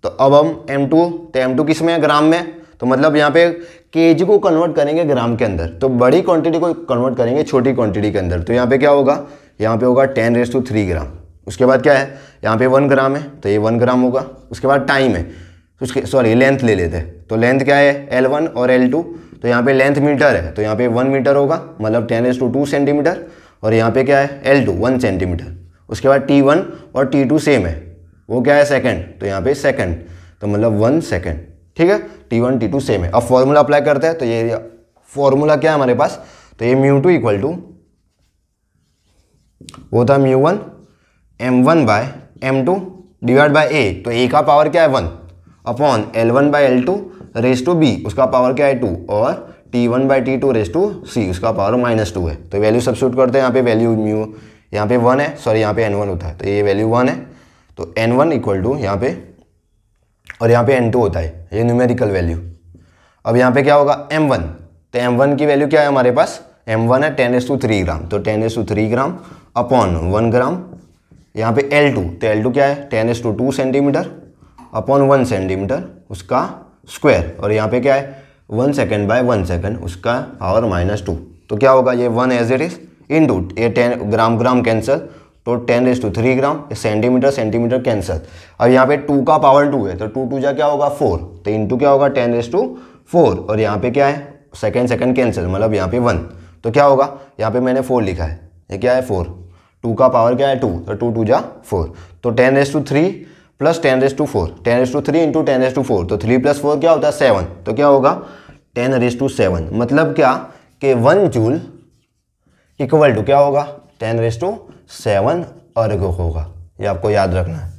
तो अब हम एम टू तो एम टू किस में है ग्राम में तो मतलब यहाँ पे के को कन्वर्ट करेंगे ग्राम के अंदर तो बड़ी क्वांटिटी को कन्वर्ट करेंगे छोटी क्वांटिटी के अंदर तो यहाँ पे क्या होगा यहाँ पे होगा ten raise to three gram उसके बाद क्या है यहाँ पे वन ग्राम है तो ये वन ग्राम होगा उसके बाद टाइम है तो उसके सॉरी लेंथ ले लेते हैं तो लेंथ क्या है एल वन और एल टू तो यहाँ पे लेंथ मीटर है तो यहाँ पे वन मीटर होगा मतलब ten raise to two centimetre और यहाँ पे क्या है एल टू वन सेंटीमीटर उसके बाद टी वन और टी टू सेम है वो क्या है सेकंड तो यहाँ पे सेकंड तो मतलब वन सेकंड ठीक है T one T two same है अब फॉर्मूला अप्लाई करते हैं तो ये फॉर्मूला क्या है हमारे पास तो ये म्यू टू इक्वल टू वो था mu one M one by M two divide by A तो ए का पावर क्या है one upon L one by L two raise to B उसका पावर क्या है टू और T one by T two raise to C उसका power minus two है तो वैल्यू सब्सिट्यूट करते हैं यहाँ पे वैल्यू म्यू यहाँ पे वन है सॉरी यहाँ पे एन वन होता है तो ये वैल्यू वन है तो एन वन इक्वल टू यहाँ पे और यहाँ पे एन टू होता है ये न्यूमेरिकल वैल्यू अब यहाँ पे क्या होगा एम वन तो एम वन की वैल्यू क्या है हमारे पास एम वन है ten S to three gram तो ten S to three gram upon one gram यहाँ पे एल टू तो एल टू क्या है ten S to two centimetre upon one centimeter उसका स्क्वायर और यहाँ पे क्या है one second by one second उसका पावर माइनस टू तो क्या होगा ये one as it is into ये टेन ग्राम ग्राम कैंसल तो ten raise to three gram centimeter centimeter cancel अब यहाँ पे टू का पावर टू है तो टू टू जा क्या होगा फोर तो इंटू क्या होगा टेन रेस टू फोर और यहाँ पे क्या है सेकेंड सेकेंड कैंसर मतलब यहाँ पे वन तो क्या होगा यहाँ पे मैंने फोर लिखा है ये क्या है फोर टू का पावर क्या है टू तो टू टू जा फोर तो ten raise to three plus ten raise to four ten raise to three into ten raise to four तो थ्री प्लस फोर क्या होता है सेवन तो क्या होगा टेन रेस टू सेवन मतलब क्या कि वन जूल इक्वल टू क्या होगा टेन रेस टू सेवन अर्घ होगा ये आपको याद रखना है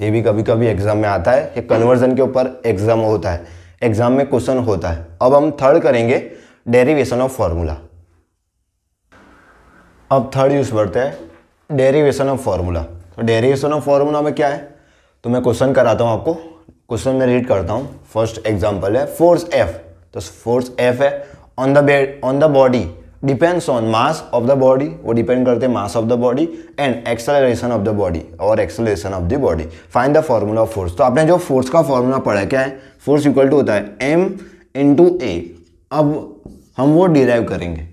ये भी कभी कभी एग्जाम में आता है ये कन्वर्जन के ऊपर एग्जाम होता है एग्जाम में क्वेश्चन होता है अब हम थर्ड करेंगे डेरिवेशन ऑफ फार्मूला अब थर्ड यूज करते हैं डेरिवेशन ऑफ फार्मूला तो डेरिवेशन ऑफ फार्मूला में क्या है तो मैं क्वेश्चन कराता हूँ आपको क्वेश्चन में रीड करता हूँ फर्स्ट एग्जाम्पल है फोर्स एफ तो फोर्स एफ है on the bed on the body depends on mass of the body वो डिपेंड करते हैं mass of the body and acceleration of the body और acceleration of the body find the formula of force तो आपने जो force का formula पढ़ा क्या है फोर्स इक्वल टू होता है एम टू ए अब हम वो डिराइव करेंगे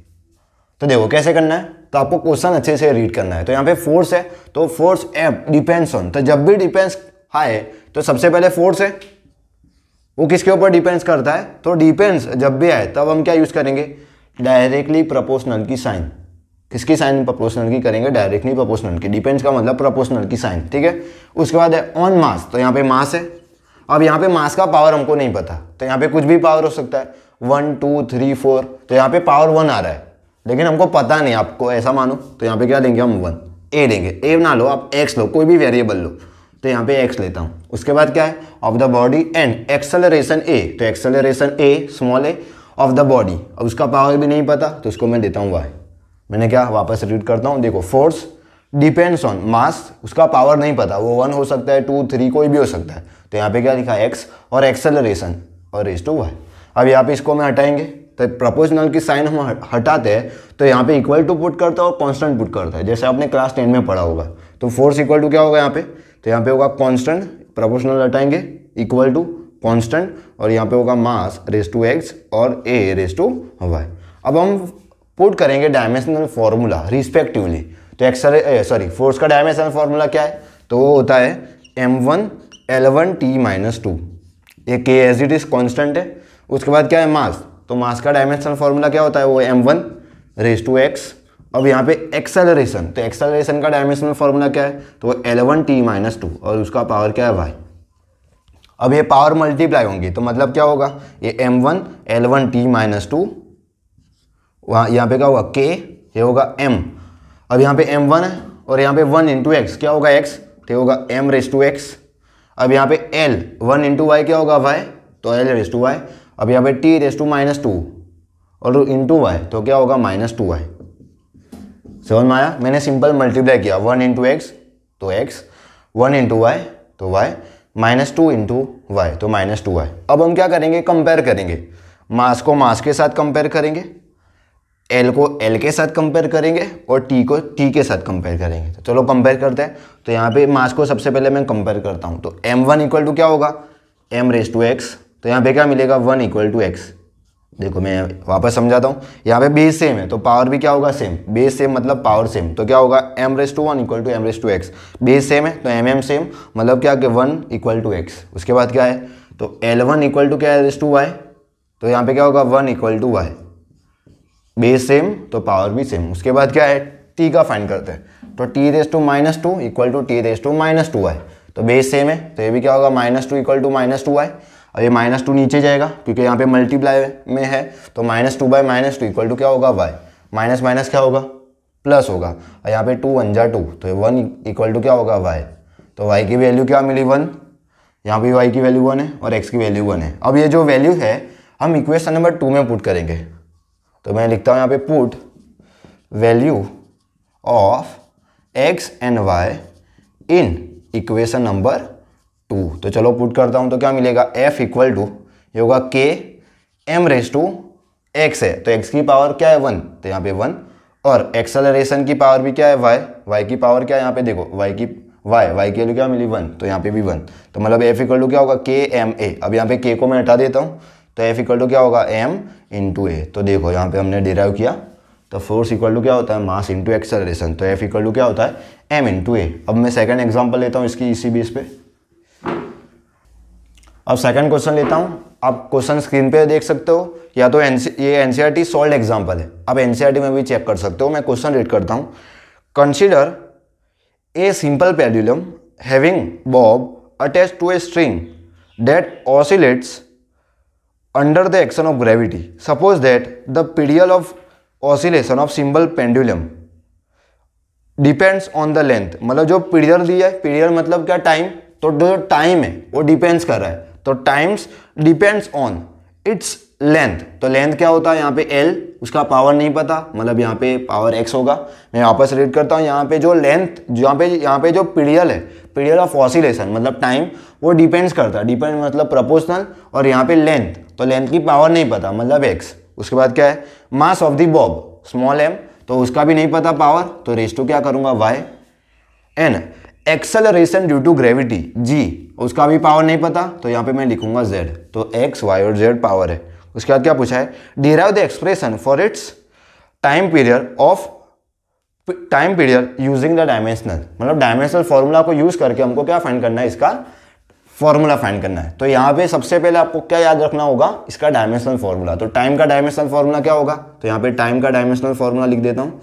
तो देखो कैसे करना है तो आपको क्वेश्चन अच्छे से रीड करना है तो यहाँ पे फोर्स है तो फोर्स एफ डिपेंड्स ऑन तो जब भी डिपेंड्स हाई है तो सबसे पहले फोर्स है वो किसके ऊपर डिपेंड्स करता है तो डिपेंड्स जब भी आए तब हम क्या यूज़ करेंगे डायरेक्टली प्रोपोर्शनल की साइन किसकी साइन प्रोपोर्शनल की करेंगे डायरेक्टली प्रोपोर्शनल की डिपेंड्स का मतलब प्रोपोर्शनल की साइन ठीक है उसके बाद है ऑन मास तो यहाँ पे मास है अब यहाँ पे मास का पावर हमको नहीं पता तो यहाँ पे कुछ भी पावर हो सकता है वन टू थ्री फोर तो यहाँ पे पावर वन आ रहा है लेकिन हमको पता नहीं आपको ऐसा मानो तो यहाँ पे क्या देंगे हम वन ए देंगे ए ना लो आप एक्स लो कोई भी वेरिएबल लो तो यहाँ पे एक्स लेता हूँ उसके बाद क्या है of the body and acceleration A तो acceleration A small A of the body अब उसका पावर भी नहीं पता तो उसको मैं देता हूँ वाई मैंने क्या वापस रिपीट करता हूँ देखो फोर्स डिपेंड्स ऑन मास उसका पावर नहीं पता वो वन हो सकता है टू थ्री कोई भी हो सकता है तो यहाँ पे क्या लिखा है एक्स और एक्सेलरेशन और रेस टू वाई अब यहाँ पे इसको मैं हटाएंगे तो प्रपोजनल की साइन हम हटाते हैं तो यहाँ पे इक्वल टू पुट करता है और कॉन्स्टेंट पुट करता है जैसे आपने क्लास टेन में पढ़ा होगा तो फोर्स इक्वल टू क्या होगा यहाँ पे तो यहाँ पे होगा कॉन्स्टेंट प्रपोजनल हटाएंगे इक्वल टू कांस्टेंट और यहाँ पे होगा मास रेस टू एक्स और ए रेस टू वाई अब हम पुट करेंगे डायमेंशनल फार्मूला रिस्पेक्टिवली तो एक्सरे सॉरी फोर्स का डायमेंशनल फार्मूला क्या है तो वो होता है M one L one T minus two ये के एज इट इज़ कॉन्स्टेंट है उसके बाद क्या है मास तो मास का डायमेंशनल फार्मूला क्या होता है वो M one raise to X अब यहाँ पे एक्सेलरेशन तो एक्सेलरेशन का डायमेंशनल फार्मूला क्या है तो वो एलेवन टी माइनस टू और उसका पावर क्या है वाई अब ये पावर मल्टीप्लाई होंगी तो मतलब क्या होगा ये M one L one T minus two वहाँ यहाँ पे क्या होगा के ये होगा एम अब यहाँ पे एम वन है और यहाँ पे वन इंटू एक्स क्या होगा एक्स तो ये होगा एम रेस टू एक्स अब यहाँ पे एल वन इंटू वाई क्या होगा वाई तो एल रेस टू वाई अब यहाँ पे T raise to minus two और इंटू वाई तो क्या होगा माइनस टू वाई समझ में आया मैंने सिंपल मल्टीप्लाई किया वन इंटू एक्स तो एक्स वन इंटू वाई तो Y minus two into Y तो माइनस टू वाई अब हम क्या करेंगे कंपेयर करेंगे मास को मास के साथ कंपेयर करेंगे एल को एल के साथ कंपेयर करेंगे और टी को टी के साथ कंपेयर करेंगे तो चलो कंपेयर करते हैं तो यहाँ पे मास को सबसे पहले मैं कंपेयर करता हूँ तो एम वन इक्वल टू क्या होगा एम रेस टू एक्स तो यहाँ पे क्या मिलेगा वन इक्वल टू एक्स देखो मैं वापस समझाता हूँ यहाँ पे बेस सेम है तो पावर भी क्या होगा सेम बेस सेम मतलब पावर सेम तो क्या होगा M raise to one equal to M raise to X base same है तो एम एम सेम मतलब क्या वन इक्वल टू एक्स उसके बाद क्या है तो एल वन इक्वल टू क्या रेस टू वाई तो यहाँ पे क्या होगा one equal to Y base same तो पावर भी सेम उसके बाद क्या है टी का फाइन करते हैं तो T raise to minus two equal to T raise to minus two Y तो बेस सेम है तो ये भी क्या होगा minus two equal to minus two Y और ये माइनस टू नीचे जाएगा क्योंकि यहाँ पे मल्टीप्लाई में है तो minus two by minus two equal to क्या होगा वाई माइनस माइनस क्या होगा प्लस होगा और यहाँ पे टू वन जा टू तो वन इक्वल टू क्या होगा वाई तो वाई की वैल्यू क्या मिली वन यहाँ पे वाई की वैल्यू वन है और एक्स की वैल्यू वन है अब ये जो वैल्यू है हम इक्वेशन नंबर टू में पुट करेंगे तो मैं लिखता हूँ यहाँ पे put value of X and Y in equation number two तो चलो पुट करता हूँ तो क्या मिलेगा एफ इक्वल टू ये होगा के एम रेस टू एक्स है तो एक्स की पावर क्या है वन तो यहाँ पे वन और एक्सेलरेशन की पावर भी क्या है वाई वाई की पावर क्या है यहाँ पे देखो वाई की वाई वाई के लिए क्या मिली वन तो यहाँ पे भी वन तो मतलब एफ इक्वल टू क्या होगा के एम ए अब यहाँ पे के को मैं हटा देता हूँ तो एफ इक्वल टू क्या होगा एम टू ए तो देखो यहाँ पे हमने डिराइव किया तो फोर्स इक्वल टू क्या होता है मास इंटू एक्सेलरेशन तो एफ इक्वल टू क्या होता है एम इंटू ए अब मैं सेकेंड एग्जाम्पल लेता हूँ इसकी इसी बेस पे अब सेकंड क्वेश्चन लेता हूँ आप क्वेश्चन स्क्रीन पे देख सकते हो या तो एन ये एन सी सॉल्ड एग्जाम्पल है आप एन e में भी चेक कर सकते हो मैं क्वेश्चन रीड करता हूँ consider a simple pendulum having bob attach to a string that oscillates under the action of gravity suppose that the period of oscillation of simple pendulum depends on the length मतलब जो period दिया है period मतलब क्या time तो जो time है वो डिपेंड्स कर रहा है तो times depends on its length तो लेंथ क्या होता है यहाँ पे एल उसका पावर नहीं पता मतलब यहाँ पे पावर एक्स होगा मैं वापस रीड करता हूँ यहाँ पे जो लेंथ यहाँ पे यहाँ पे जो पीरियल है पीरियल ऑफ ऑसिलेशन मतलब टाइम वो डिपेंड्स करता है डिपेंड मतलब प्रपोर्शनल और यहाँ पे लेंथ तो लेंथ की पावर नहीं पता मतलब एक्स उसके बाद क्या है mass of the bob small M तो उसका भी नहीं पता पावर तो रेस्टो क्या करूँगा Y and acceleration due to gravity G उसका भी पावर नहीं पता तो यहाँ पे मैं लिखूंगा जेड तो एक्स वाई और जेड पावर है उसके बाद क्या पूछा है derive the expression for its time period of time period using the dimensional मतलब डायमेंशनल फॉर्मूला को यूज करके हमको क्या फाइंड करना है इसका फॉर्मूला फाइंड करना है तो यहाँ पे सबसे पहले आपको क्या याद रखना होगा इसका डायमेंशनल फॉर्मूला तो टाइम का डायमेंशनल फॉर्मूला क्या होगा तो यहाँ पे टाइम का डायमेंशनल फॉर्मूला लिख देता हूँ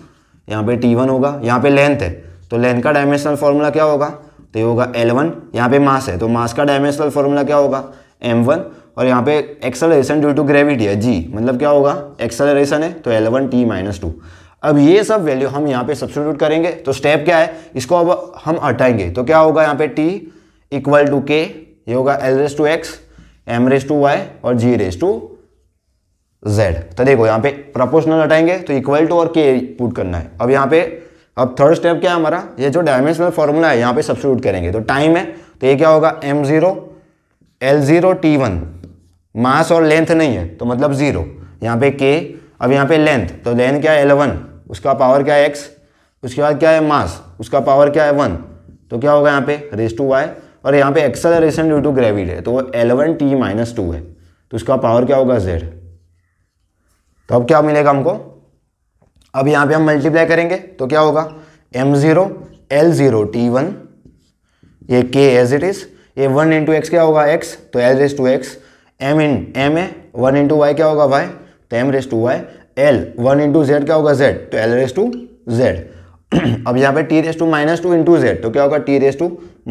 यहाँ पे टी वन होगा यहाँ पे लेंथ है तो लेंथ का डायमेंशनल फॉर्मूला क्या होगा तो ये होगा एल वन यहाँ पे मास है तो मास का डायमेंशनल फॉर्मूला क्या होगा एम वन और यहाँ पे एक्सेलरेशन ड्यू टू ग्रेविटी है जी मतलब क्या होगा एक्सेलरेशन है तो L one T minus two अब ये सब वैल्यू हम यहाँ पे सब्सिट्यूट करेंगे तो स्टेप क्या है इसको अब हम हटाएंगे तो क्या होगा यहाँ पे टी इक्वल टू के ये होगा L raise to X M raise to Y और जी रेस टू जेड तो देखो यहाँ पे प्रपोर्शनल हटाएंगे तो इक्वल टू और के पुट करना है अब यहाँ पे अब थर्ड स्टेप क्या है हमारा ये जो डायमेंशनल फॉर्मूला है यहाँ पे सब्सिट्यूट करेंगे तो टाइम है तो ये क्या होगा M zero L zero T one mass और लेंथ नहीं है तो मतलब ज़ीरो यहाँ पे के अब यहाँ पे लेंथ तो लेंथ क्या है एलेवन उसका पावर क्या है एक्स उसके बाद क्या है मास उसका पावर क्या है वन तो क्या होगा यहाँ पे रेस टू वाई और यहाँ पे एक्सेलरेशन ड्यू टू ग्रेविटी है तो वो एलेवन टी माइनस टू है तो उसका पावर क्या होगा जेड तो अब क्या मिलेगा हमको अब यहाँ पे हम मल्टीप्लाई करेंगे तो क्या होगा M zero L zero T one ये के एज इट इज़ ये वन इंटू एक्स क्या होगा एक्स तो L raise to X M in M A one into Y क्या होगा वाई तो M raise to Y L one into Z क्या होगा जेड तो एल रेस टू जेड अब यहाँ पे T raise to minus two into Z तो क्या होगा T raise to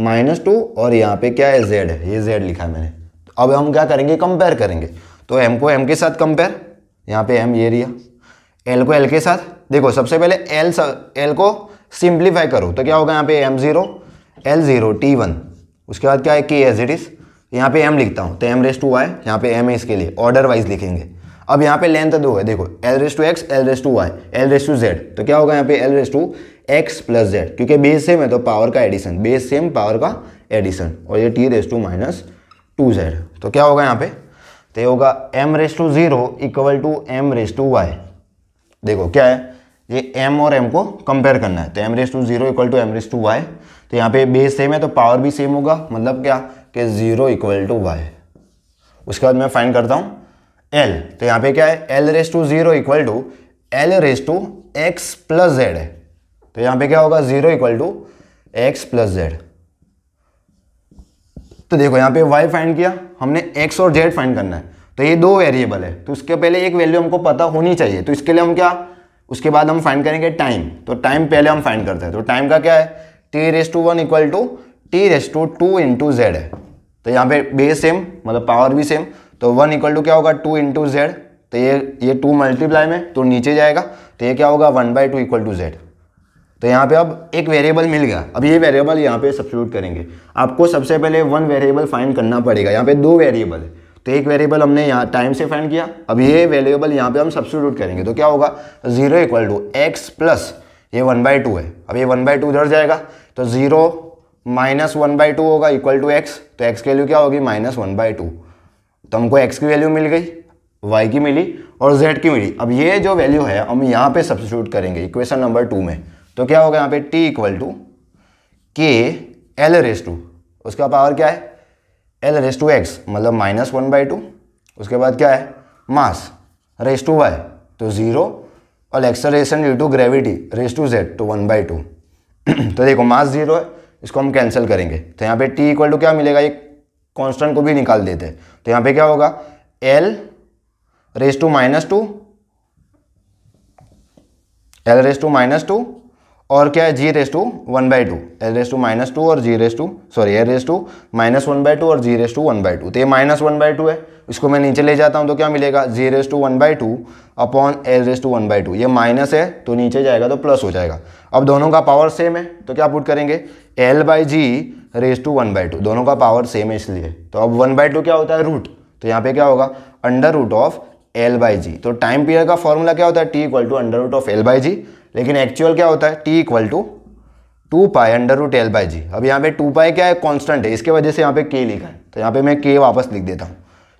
minus two और यहाँ पे क्या है जेड है ये जेड लिखा है मैंने तो अब हम क्या करेंगे कंपेयर करेंगे तो एम को एम के साथ कंपेयर यहाँ पे एम ये रिया एल को एल के साथ देखो सबसे पहले एल सब एल को सिंप्लीफाई करो तो क्या होगा यहाँ पे M zero L zero T one उसके बाद क्या है के एज इट इज़ यहाँ पे एम लिखता हूँ तो एम रेस टू वाई यहाँ पे एम है इसके लिए ऑर्डर वाइज लिखेंगे अब यहाँ पे लेंथ दो है देखो L raise to X L raise to Y L raise to Z तो क्या होगा यहाँ पे L raise to X plus Z क्योंकि बेस सेम है तो पावर का एडिशन बेस सेम पावर का एडिशन और ये T raise to minus two Z तो क्या होगा यहाँ पे तो ये होगा M raise to zero equal to M raise to Y देखो क्या है ये m और m को कंपेयर करना है तो M raise to zero equal to M raise to Y तो यहाँ पे बेस सेम है तो पावर भी सेम होगा मतलब क्या कि जीरो इक्वल टू वाई उसके बाद मैं फाइन करता हूँ एल तो यहाँ पे क्या है L raise to zero equal to L raise to X plus Z है तो यहाँ पे क्या होगा zero equal to X plus Z तो देखो यहाँ पे वाई फाइन किया हमने एक्स और जेड फाइन करना है तो ये दो वेरिएबल है तो उसके पहले एक वैल्यू हमको पता होनी चाहिए तो इसके लिए हम क्या उसके बाद हम फाइंड करेंगे टाइम तो टाइम पहले हम फाइंड करते हैं तो टाइम का क्या है T raise to one equal to T raise to two into Z है तो यहाँ पे बेस सेम मतलब पावर भी सेम तो वन इक्वल टू क्या होगा टू इंटू जेड तो ये ये टू मल्टीप्लाई में तो नीचे जाएगा तो ये क्या होगा one by two equal to Z तो यहाँ पे अब एक वेरिएबल मिल गया अब ये वेरिएबल यहाँ पे सब्सिट्यूट करेंगे आपको सबसे पहले वन वेरिएबल फाइंड करना पड़ेगा यहाँ पे दो वेरिएबल है तो एक वेरिएबल हमने यहाँ टाइम से फाइंड किया अब ये वेरिएबल यहाँ पे हम सब्सिट्यूट करेंगे तो क्या होगा zero equal to X plus ये वन बाई टू है अब ये वन बाई टू उधर जाएगा तो zero minus one by two होगा इक्वल टू एक्स तो एक्स की वैल्यू क्या होगी माइनस वन बाई टू तो हमको एक्स की वैल्यू मिल गई वाई की मिली और जेड की मिली अब ये जो वैल्यू है हम यहाँ पर सब्सिट्यूट करेंगे इक्वेशन नंबर टू में तो क्या होगा यहाँ पे T equal to K L raise to उसका पावर क्या है एल रेस टू एक्स मतलब माइनस वन बाई टू उसके बाद क्या है मास रेस टू वाई तो ज़ीरो और acceleration due to gravity raise to Z तो वन बाई टू तो देखो मास ज़ीरो है इसको हम कैंसिल करेंगे तो यहाँ पे टी इक्वल टू क्या मिलेगा एक कांस्टेंट को भी निकाल देते हैं तो यहाँ पे क्या होगा L raise to minus two L raise to minus two और क्या है G raise to one by two L raise to minus two और G raise to sorry L raise to minus one by two और G raise to one by two तो ये minus one by two है इसको मैं नीचे ले जाता हूँ तो क्या मिलेगा G raise to one by two upon L raise to one by two ये माइनस है तो नीचे जाएगा तो प्लस हो जाएगा अब दोनों का पावर सेम है तो क्या पुट करेंगे L by G raise to one by two दोनों का पावर सेम है इसलिए तो अब वन बाई टू क्या होता है रूट तो यहाँ पे क्या होगा under root of L by G तो टाइम पीरियड का फॉर्मूला क्या होता है T equal to under root of L by G लेकिन एक्चुअल क्या होता है T equal to two pi under root L by G अब यहाँ पे टू पाई क्या है कांस्टेंट है इसके वजह से यहाँ पे के लिखा है तो यहाँ पे मैं के वापस लिख देता हूँ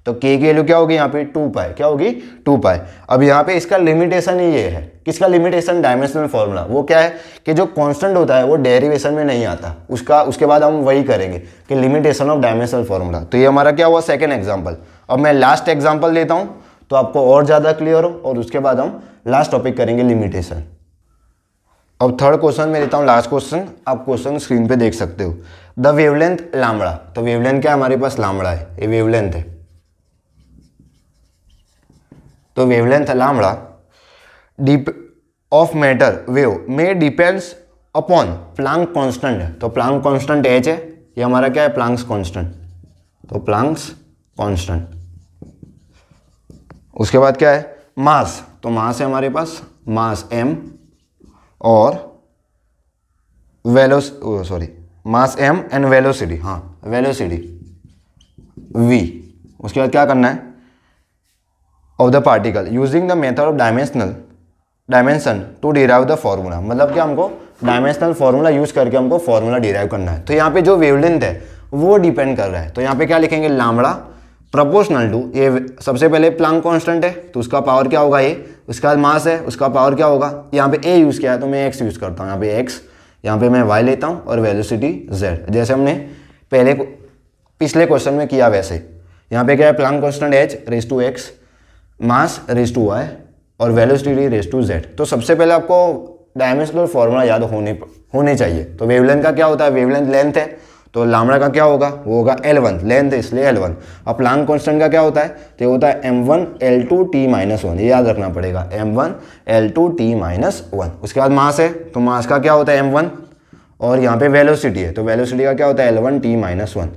तो के की वैल्यू क्या होगी यहाँ पे टू पाए क्या होगी टू पाए अब यहाँ पे इसका लिमिटेशन ही ये है किसका लिमिटेशन डायमेंशनल फॉर्मूला वो क्या है कि जो कांस्टेंट होता है वो डेरिवेशन में नहीं आता उसका उसके बाद हम वही करेंगे कि लिमिटेशन ऑफ डायमेंशनल फॉर्मूला तो ये हमारा क्या हुआ सेकेंड एग्जाम्पल अब मैं लास्ट एग्जाम्पल देता हूँ तो आपको और ज़्यादा क्लियर हो और उसके बाद हम लास्ट टॉपिक करेंगे लिमिटेशन अब थर्ड क्वेश्चन में लेता हूँ लास्ट क्वेश्चन आप क्वेश्चन स्क्रीन पे देख सकते हो द वेवलेंथ लामड़ा तो वेवलेंथ क्या हमारे पास लामड़ा है ये वेवलेंथ है तो wavelength lambda deep of matter wave may depends upon Planck constant तो प्लांक कांस्टेंट एच है ये हमारा क्या है प्लांक्स कॉन्स्टेंट तो प्लांक्स कॉन्स्टेंट उसके बाद क्या है मास तो मास है हमारे पास मास एम और वेलो sorry mass M and velocity हाँ वेलोसिटी वी उसके बाद क्या करना है of the particle using the method of dimensional dimension to derive the formula मतलब कि हमको डायमेंशनल फॉर्मूला यूज करके हमको फॉर्मूला डिराइव करना है तो यहाँ पे जो वेवलेंथ है वो डिपेंड कर रहा है तो यहाँ पे क्या लिखेंगे लामड़ा प्रपोर्शनल टू ये सबसे पहले प्लांग कांस्टेंट है तो उसका पावर क्या होगा ए उसका मास है उसका पावर क्या होगा यहाँ पे ए यूज़ किया है तो मैं एक्स यूज़ करता हूँ यहाँ पे एक्स यहाँ पे मैं वाई लेता हूँ और वेलोसिटी जेड जैसे हमने पहले पिछले क्वेश्चन में किया वैसे यहाँ पे क्या है Planck constant H raise to X mass raise to Y और वेलोसिटी रेस टू जेड तो सबसे पहले आपको डायमेंशनल फॉर्मूला याद होने होने चाहिए तो वेवलेंथ का क्या होता है वेवलेंथ लेंथ है तो लामड़ा का क्या होगा वो होगा एल वन लेंथ इसलिए एल वन अब प्लांग कॉन्स्टेंट का क्या होता है तो ये होता है M one L two T minus one ये याद रखना पड़ेगा M one L two T minus one उसके बाद मास है तो मास का क्या होता है एम वन और यहाँ पे वेलोसिटी है तो वेलोसिटी का क्या होता है L one T minus one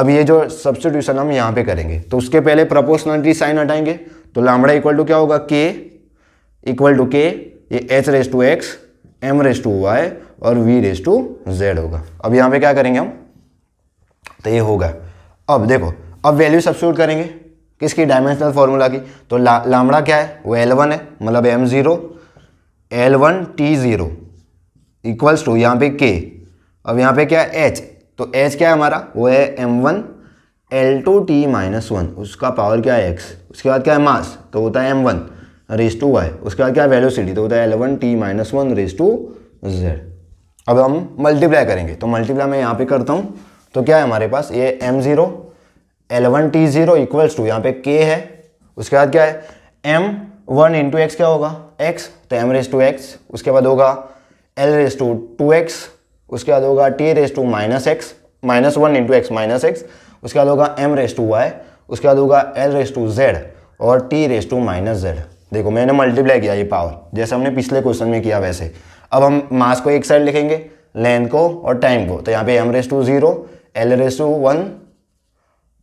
अब ये जो सब्सटीट्यूशन हम यहाँ पे करेंगे तो उसके पहले प्रपोर्शनलिटी साइन हटाएंगे तो लामड़ा इक्वल टू क्या होगा के इक्वल टू के ये H raise to X M raise to Y और वी रेस टू जेड होगा अब यहाँ पे क्या करेंगे हम तो ये होगा अब देखो अब वैल्यू सब्सिट्यूट करेंगे किसकी डायमेंशनल फॉर्मूला की तो ला, लामड़ा क्या है वो एल वन है मतलब M zero L one T zero equals to यहाँ पे के अब यहाँ पे क्या है एच तो एच क्या है हमारा वो है M one L two T minus one उसका पावर क्या है एक्स उसके बाद क्या है मास तो होता है M one raise to Y उसके बाद क्या है वेलोसिटी तो होता है L one T minus one raise to Z अब हम मल्टीप्लाई करेंगे तो मल्टीप्लाई मैं यहाँ पे करता हूँ तो क्या है हमारे पास ये M zero L one T zero equals to यहाँ पे के है उसके बाद क्या है एम वन इंटू एक्स क्या होगा x तो एम रेस टू एक्स उसके बाद होगा L raise to two X उसके बाद होगा T raise to minus X minus one into X minus X उसके बाद होगा एम रेस टू वाई उसके बाद होगा एल रेस टू जेड और T raise to minus Z देखो मैंने मल्टीप्लाई किया ये पावर जैसे हमने पिछले क्वेश्चन में किया वैसे अब हम मास को एक साइड लिखेंगे लेंथ को और टाइम को तो यहाँ पे M raise to zero L raise to one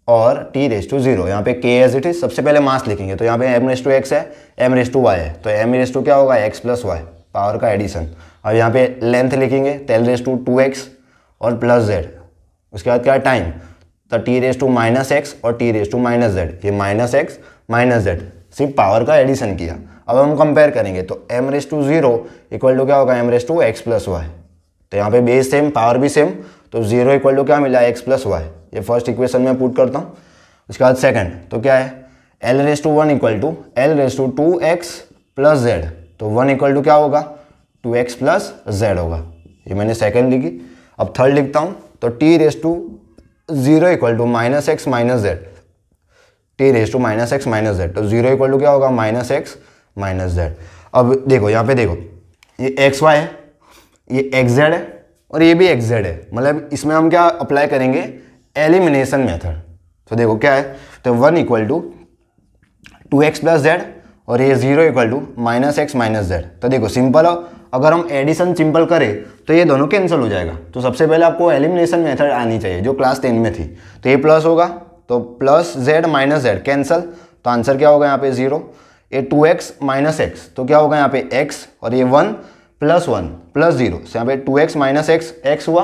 और टी रेस टू जीरो यहाँ पे के एज इट इज सबसे पहले मास लिखेंगे तो यहाँ पे एम रेस टू एक्स है एम रेस टू वाई है तो एम रेस टू क्या होगा एक्स प्लस वाई पावर का एडिशन अब यहाँ पे लेंथ लिखेंगे L raise to two X और प्लस जेड उसके बाद क्या है टाइम तो T raise to minus X और T raise to minus Z ये माइनस एक्स माइनस जेड सिर्फ पावर का एडिशन किया अब हम कंपेयर करेंगे तो M raise to zero equal to क्या होगा M raise to X plus Y तो यहाँ पे बेस सेम पावर भी सेम तो जीरो इक्वल टू क्या मिला एक्स प्लस वाई ये फर्स्ट इक्वेशन में पुट करता हूँ उसके बाद सेकंड तो क्या है L raise to one equal to L raise to two X plus Z तो वन इक्वल टू क्या होगा टू एक्स प्लस जेड होगा ये मैंने सेकंड लिखी अब थर्ड लिखता हूँ तो T raise to zero equal to minus X minus Z T raise to minus X minus Z तो जीरो इक्वल टू क्या होगा माइनस एक्स माइनस जेड अब देखो यहाँ पे देखो ये एक्स वाई है ये एक्स जेड है और ये भी एक्जेड है मतलब इसमें हम क्या अप्लाई करेंगे एलिमिनेशन मेथड तो देखो क्या है तो one equal to two X plus Z और ये zero equal to minus X minus Z तो देखो सिंपल हो अगर हम एडिशन सिंपल करें तो ये दोनों कैंसिल हो जाएगा तो सबसे पहले आपको एलिमिनेशन मेथड आनी चाहिए जो क्लास टेन में थी तो ये प्लस होगा तो plus Z minus Z cancel तो आंसर क्या होगा यहाँ पे जीरो ये टू एक्स माइनस एक्स तो क्या होगा यहाँ पे एक्स और ये one plus one plus zero यहाँ पे two X minus X X हुआ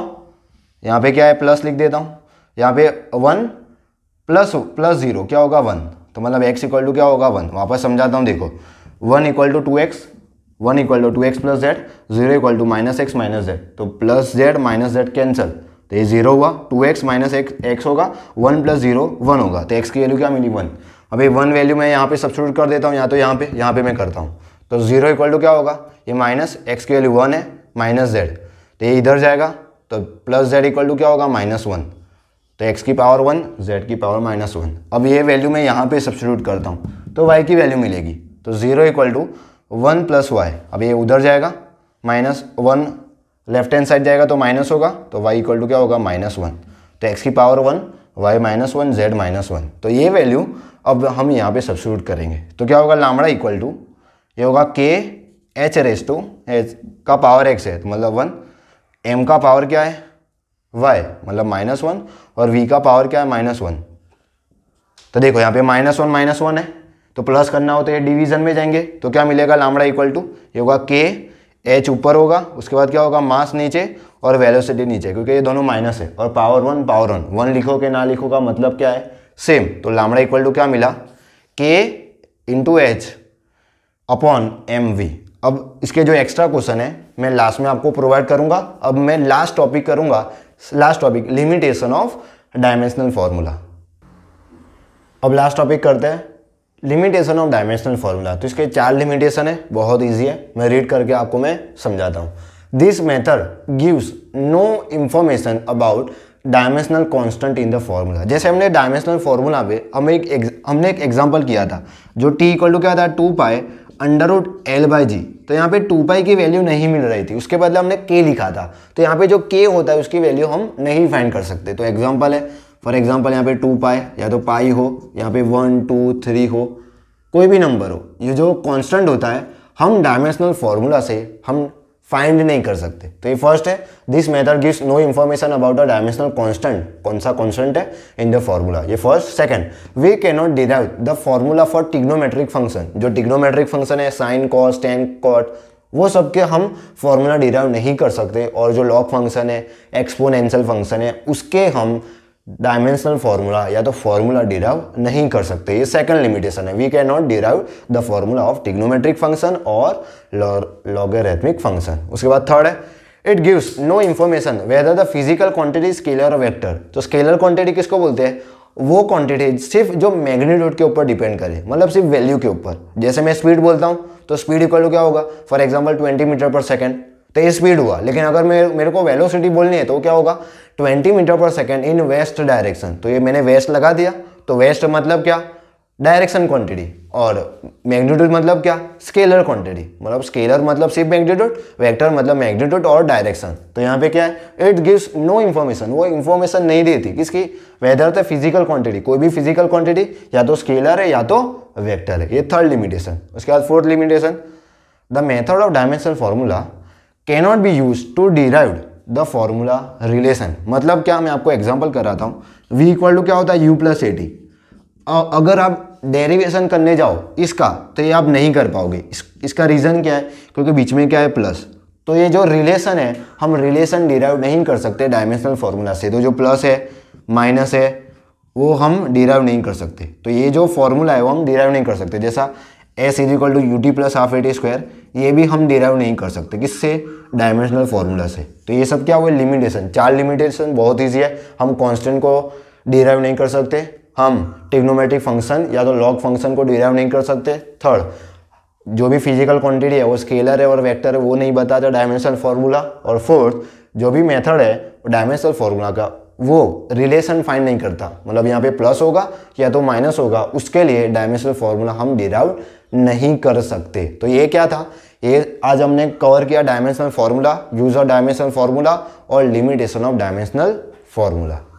यहाँ पे क्या है प्लस लिख देता हूँ यहाँ पे वन प्लस प्लस जीरो क्या होगा वन तो मतलब एक्स इक्वल टू क्या होगा वन वापस समझाता हूँ देखो one equal to two X one equal to two X plus Z zero equal to minus X minus Z तो plus Z minus Z cancel तो ये जीरो हुआ two X minus X X होगा one plus zero one होगा तो X की value क्या मिली वन अभी वन वैल्यू मैं यहाँ पे सब्सिट्यूट कर देता हूँ या तो यहाँ पे यहाँ पे मैं करता हूँ तो जीरो इक्वल टू क्या होगा ये माइनस एक्स की वैल्यू वन है माइनस जेड तो ये इधर जाएगा तो प्लस जेड इक्वल टू क्या होगा माइनस वन तो एक्स की पावर वन जेड की पावर माइनस वन अब ये वैल्यू मैं यहाँ पे सब्सिट्यूट करता हूँ तो वाई की वैल्यू मिलेगी तो zero equal to one plus Y अब ये उधर जाएगा minus one left hand side जाएगा तो माइनस होगा तो वाई इक्वल टू क्या होगा माइनस वन तो एक्स की power one Y minus one Z minus one तो ये वैल्यू अब हम यहाँ पे सब्सिट्यूट करेंगे तो क्या होगा लामड़ा इक्वल टू ये होगा K H raise to H का पावर एक्स है तो मतलब वन एम का पावर क्या है वाई मतलब माइनस वन और वी का पावर क्या है माइनस वन तो देखो यहाँ पे माइनस वन माइनस वन है तो प्लस करना हो तो ये डिवीजन में जाएंगे तो क्या मिलेगा लामड़ा इक्वल टू ये होगा के एच ऊपर होगा उसके बाद क्या होगा मास नीचे और वेलोसिटी नीचे क्योंकि ये दोनों माइनस है और power one power one one लिखो के ना लिखो का मतलब क्या है सेम तो लामड़ा इक्वल टू क्या मिला K into H upon M V अब इसके जो एक्स्ट्रा क्वेश्चन है मैं लास्ट में आपको प्रोवाइड करूंगा अब मैं लास्ट टॉपिक करूंगा last topic limitation of dimensional formula अब लास्ट टॉपिक करते हैं लिमिटेशन ऑफ डायमेंशनल फार्मूला तो इसके चार लिमिटेशन है बहुत ईजी है मैं रीड करके आपको मैं समझाता हूँ this method gives no information about dimensional constant in the formula जैसे हमने डायमेंशनल फार्मूला पे हमें एक हमने एक एग्जाम्पल किया था जो टी इक्वल टू क्या था two pi under root L by G तो यहाँ पे टू पाई की वैल्यू नहीं मिल रही थी उसके बदले हमने के लिखा था तो यहाँ पे जो के होता है उसकी वैल्यू हम नहीं फाइंड कर सकते तो एग्जाम्पल है फॉर एग्जाम्पल यहाँ पे टू पाई या तो पाई हो यहाँ पे वन टू थ्री हो कोई भी नंबर हो ये जो कॉन्स्टेंट होता है हम डायमेंशनल फॉर्मूला से हम फाइंड नहीं कर सकते तो ये फर्स्ट है this method gives no information about a dimensional constant कौन सा कांस्टेंट है इन द फॉर्मूला ये first second we can not derive the formula for trigonometric function जो टिग्नोमेट्रिक फंक्शन है साइन कॉस टेन कॉट वो सब के हम फॉर्मूला डिराइव नहीं कर सकते और जो लॉग फंक्शन है एक्सपोनेंशियल फंक्शन है उसके हम डायमेंशनल फॉर्मूला या तो फॉर्मूला डिराइव नहीं कर सकते ये सेकंड लिमिटेशन है we can not derive the formula of trigonometric function और लॉगरेथमिक फंक्शन उसके बाद थर्ड है it gives no information whether the physical quantity scalar और वेक्टर तो स्केलर क्वांटिटी किसको बोलते हैं वो क्वांटिटी सिर्फ जो मैग्नीट्यूड के ऊपर डिपेंड करे मतलब सिर्फ वैल्यू के ऊपर जैसे मैं स्पीड बोलता हूँ तो स्पीड इक्वल टू क्या होगा for example twenty metre per second तो ये स्पीड हुआ लेकिन अगर मेरे मेरे को वेलोसिटी बोलनी है तो क्या होगा 20 metre per second in west direction तो ये मैंने वेस्ट लगा दिया तो वेस्ट मतलब क्या डायरेक्शन क्वांटिटी और मैग्नीट्यूड मतलब क्या स्केलर क्वांटिटी मतलब स्केलर मतलब सिर्फ मैग्नीट्यूड वेक्टर मतलब मैग्नीट्यूड और डायरेक्शन तो यहाँ पे क्या है इट गिव्स नो इन्फॉर्मेशन वो इन्फॉर्मेशन नहीं देती किसकी वेदर तो फिजिकल क्वांटिटी कोई भी फिजिकल क्वांटिटी या तो स्केलर है या तो वैक्टर है ये थर्ड लिमिटेशन उसके बाद fourth limitation the method of dimension formula cannot be use to derive the formula relation मतलब क्या मैं आपको एग्जाम्पल कराता हूँ वी इक्वल टू क्या होता है यू प्लस ए टी अगर आप डेरिवेशन करने जाओ इसका तो ये आप नहीं कर पाओगे इस, इसका रीज़न क्या है क्योंकि बीच में क्या है प्लस तो ये जो रिलेशन है हम रिलेशन डिराइव नहीं कर सकते डायमेंशनल फार्मूला से तो जो प्लस है माइनस है वो हम डिराइव नहीं कर सकते तो ये जो फॉर्मूला है वो हम डिराइव नहीं कर सकते जैसा S is equal to U T plus half A T square ये भी हम डिराइव नहीं कर सकते किससे डायमेंशनल फार्मूला से तो ये सब क्या हुआ लिमिटेशन चार लिमिटेशन बहुत ईजी है हम कॉन्स्टेंट को डिराइव नहीं कर सकते हम टिग्नोमेट्रिक फंक्शन या तो लॉग फंक्शन को डिराइव नहीं कर सकते थर्ड जो भी फिजिकल क्वांटिटी है वो स्केलर है और वेक्टर है वो नहीं बताता डायमेंशनल फार्मूला और फोर्थ जो भी मेथड है डायमेंशनल फार्मूला का वो रिलेशन फाइंड नहीं करता मतलब यहाँ पे प्लस होगा या तो माइनस होगा उसके लिए डायमेंशनल फार्मूला हम डिराइव नहीं कर सकते तो ये क्या था ये आज हमने कवर किया dimensional formula use of dimensional formula और लिमिटेशन ऑफ डायमेंशनल फार्मूला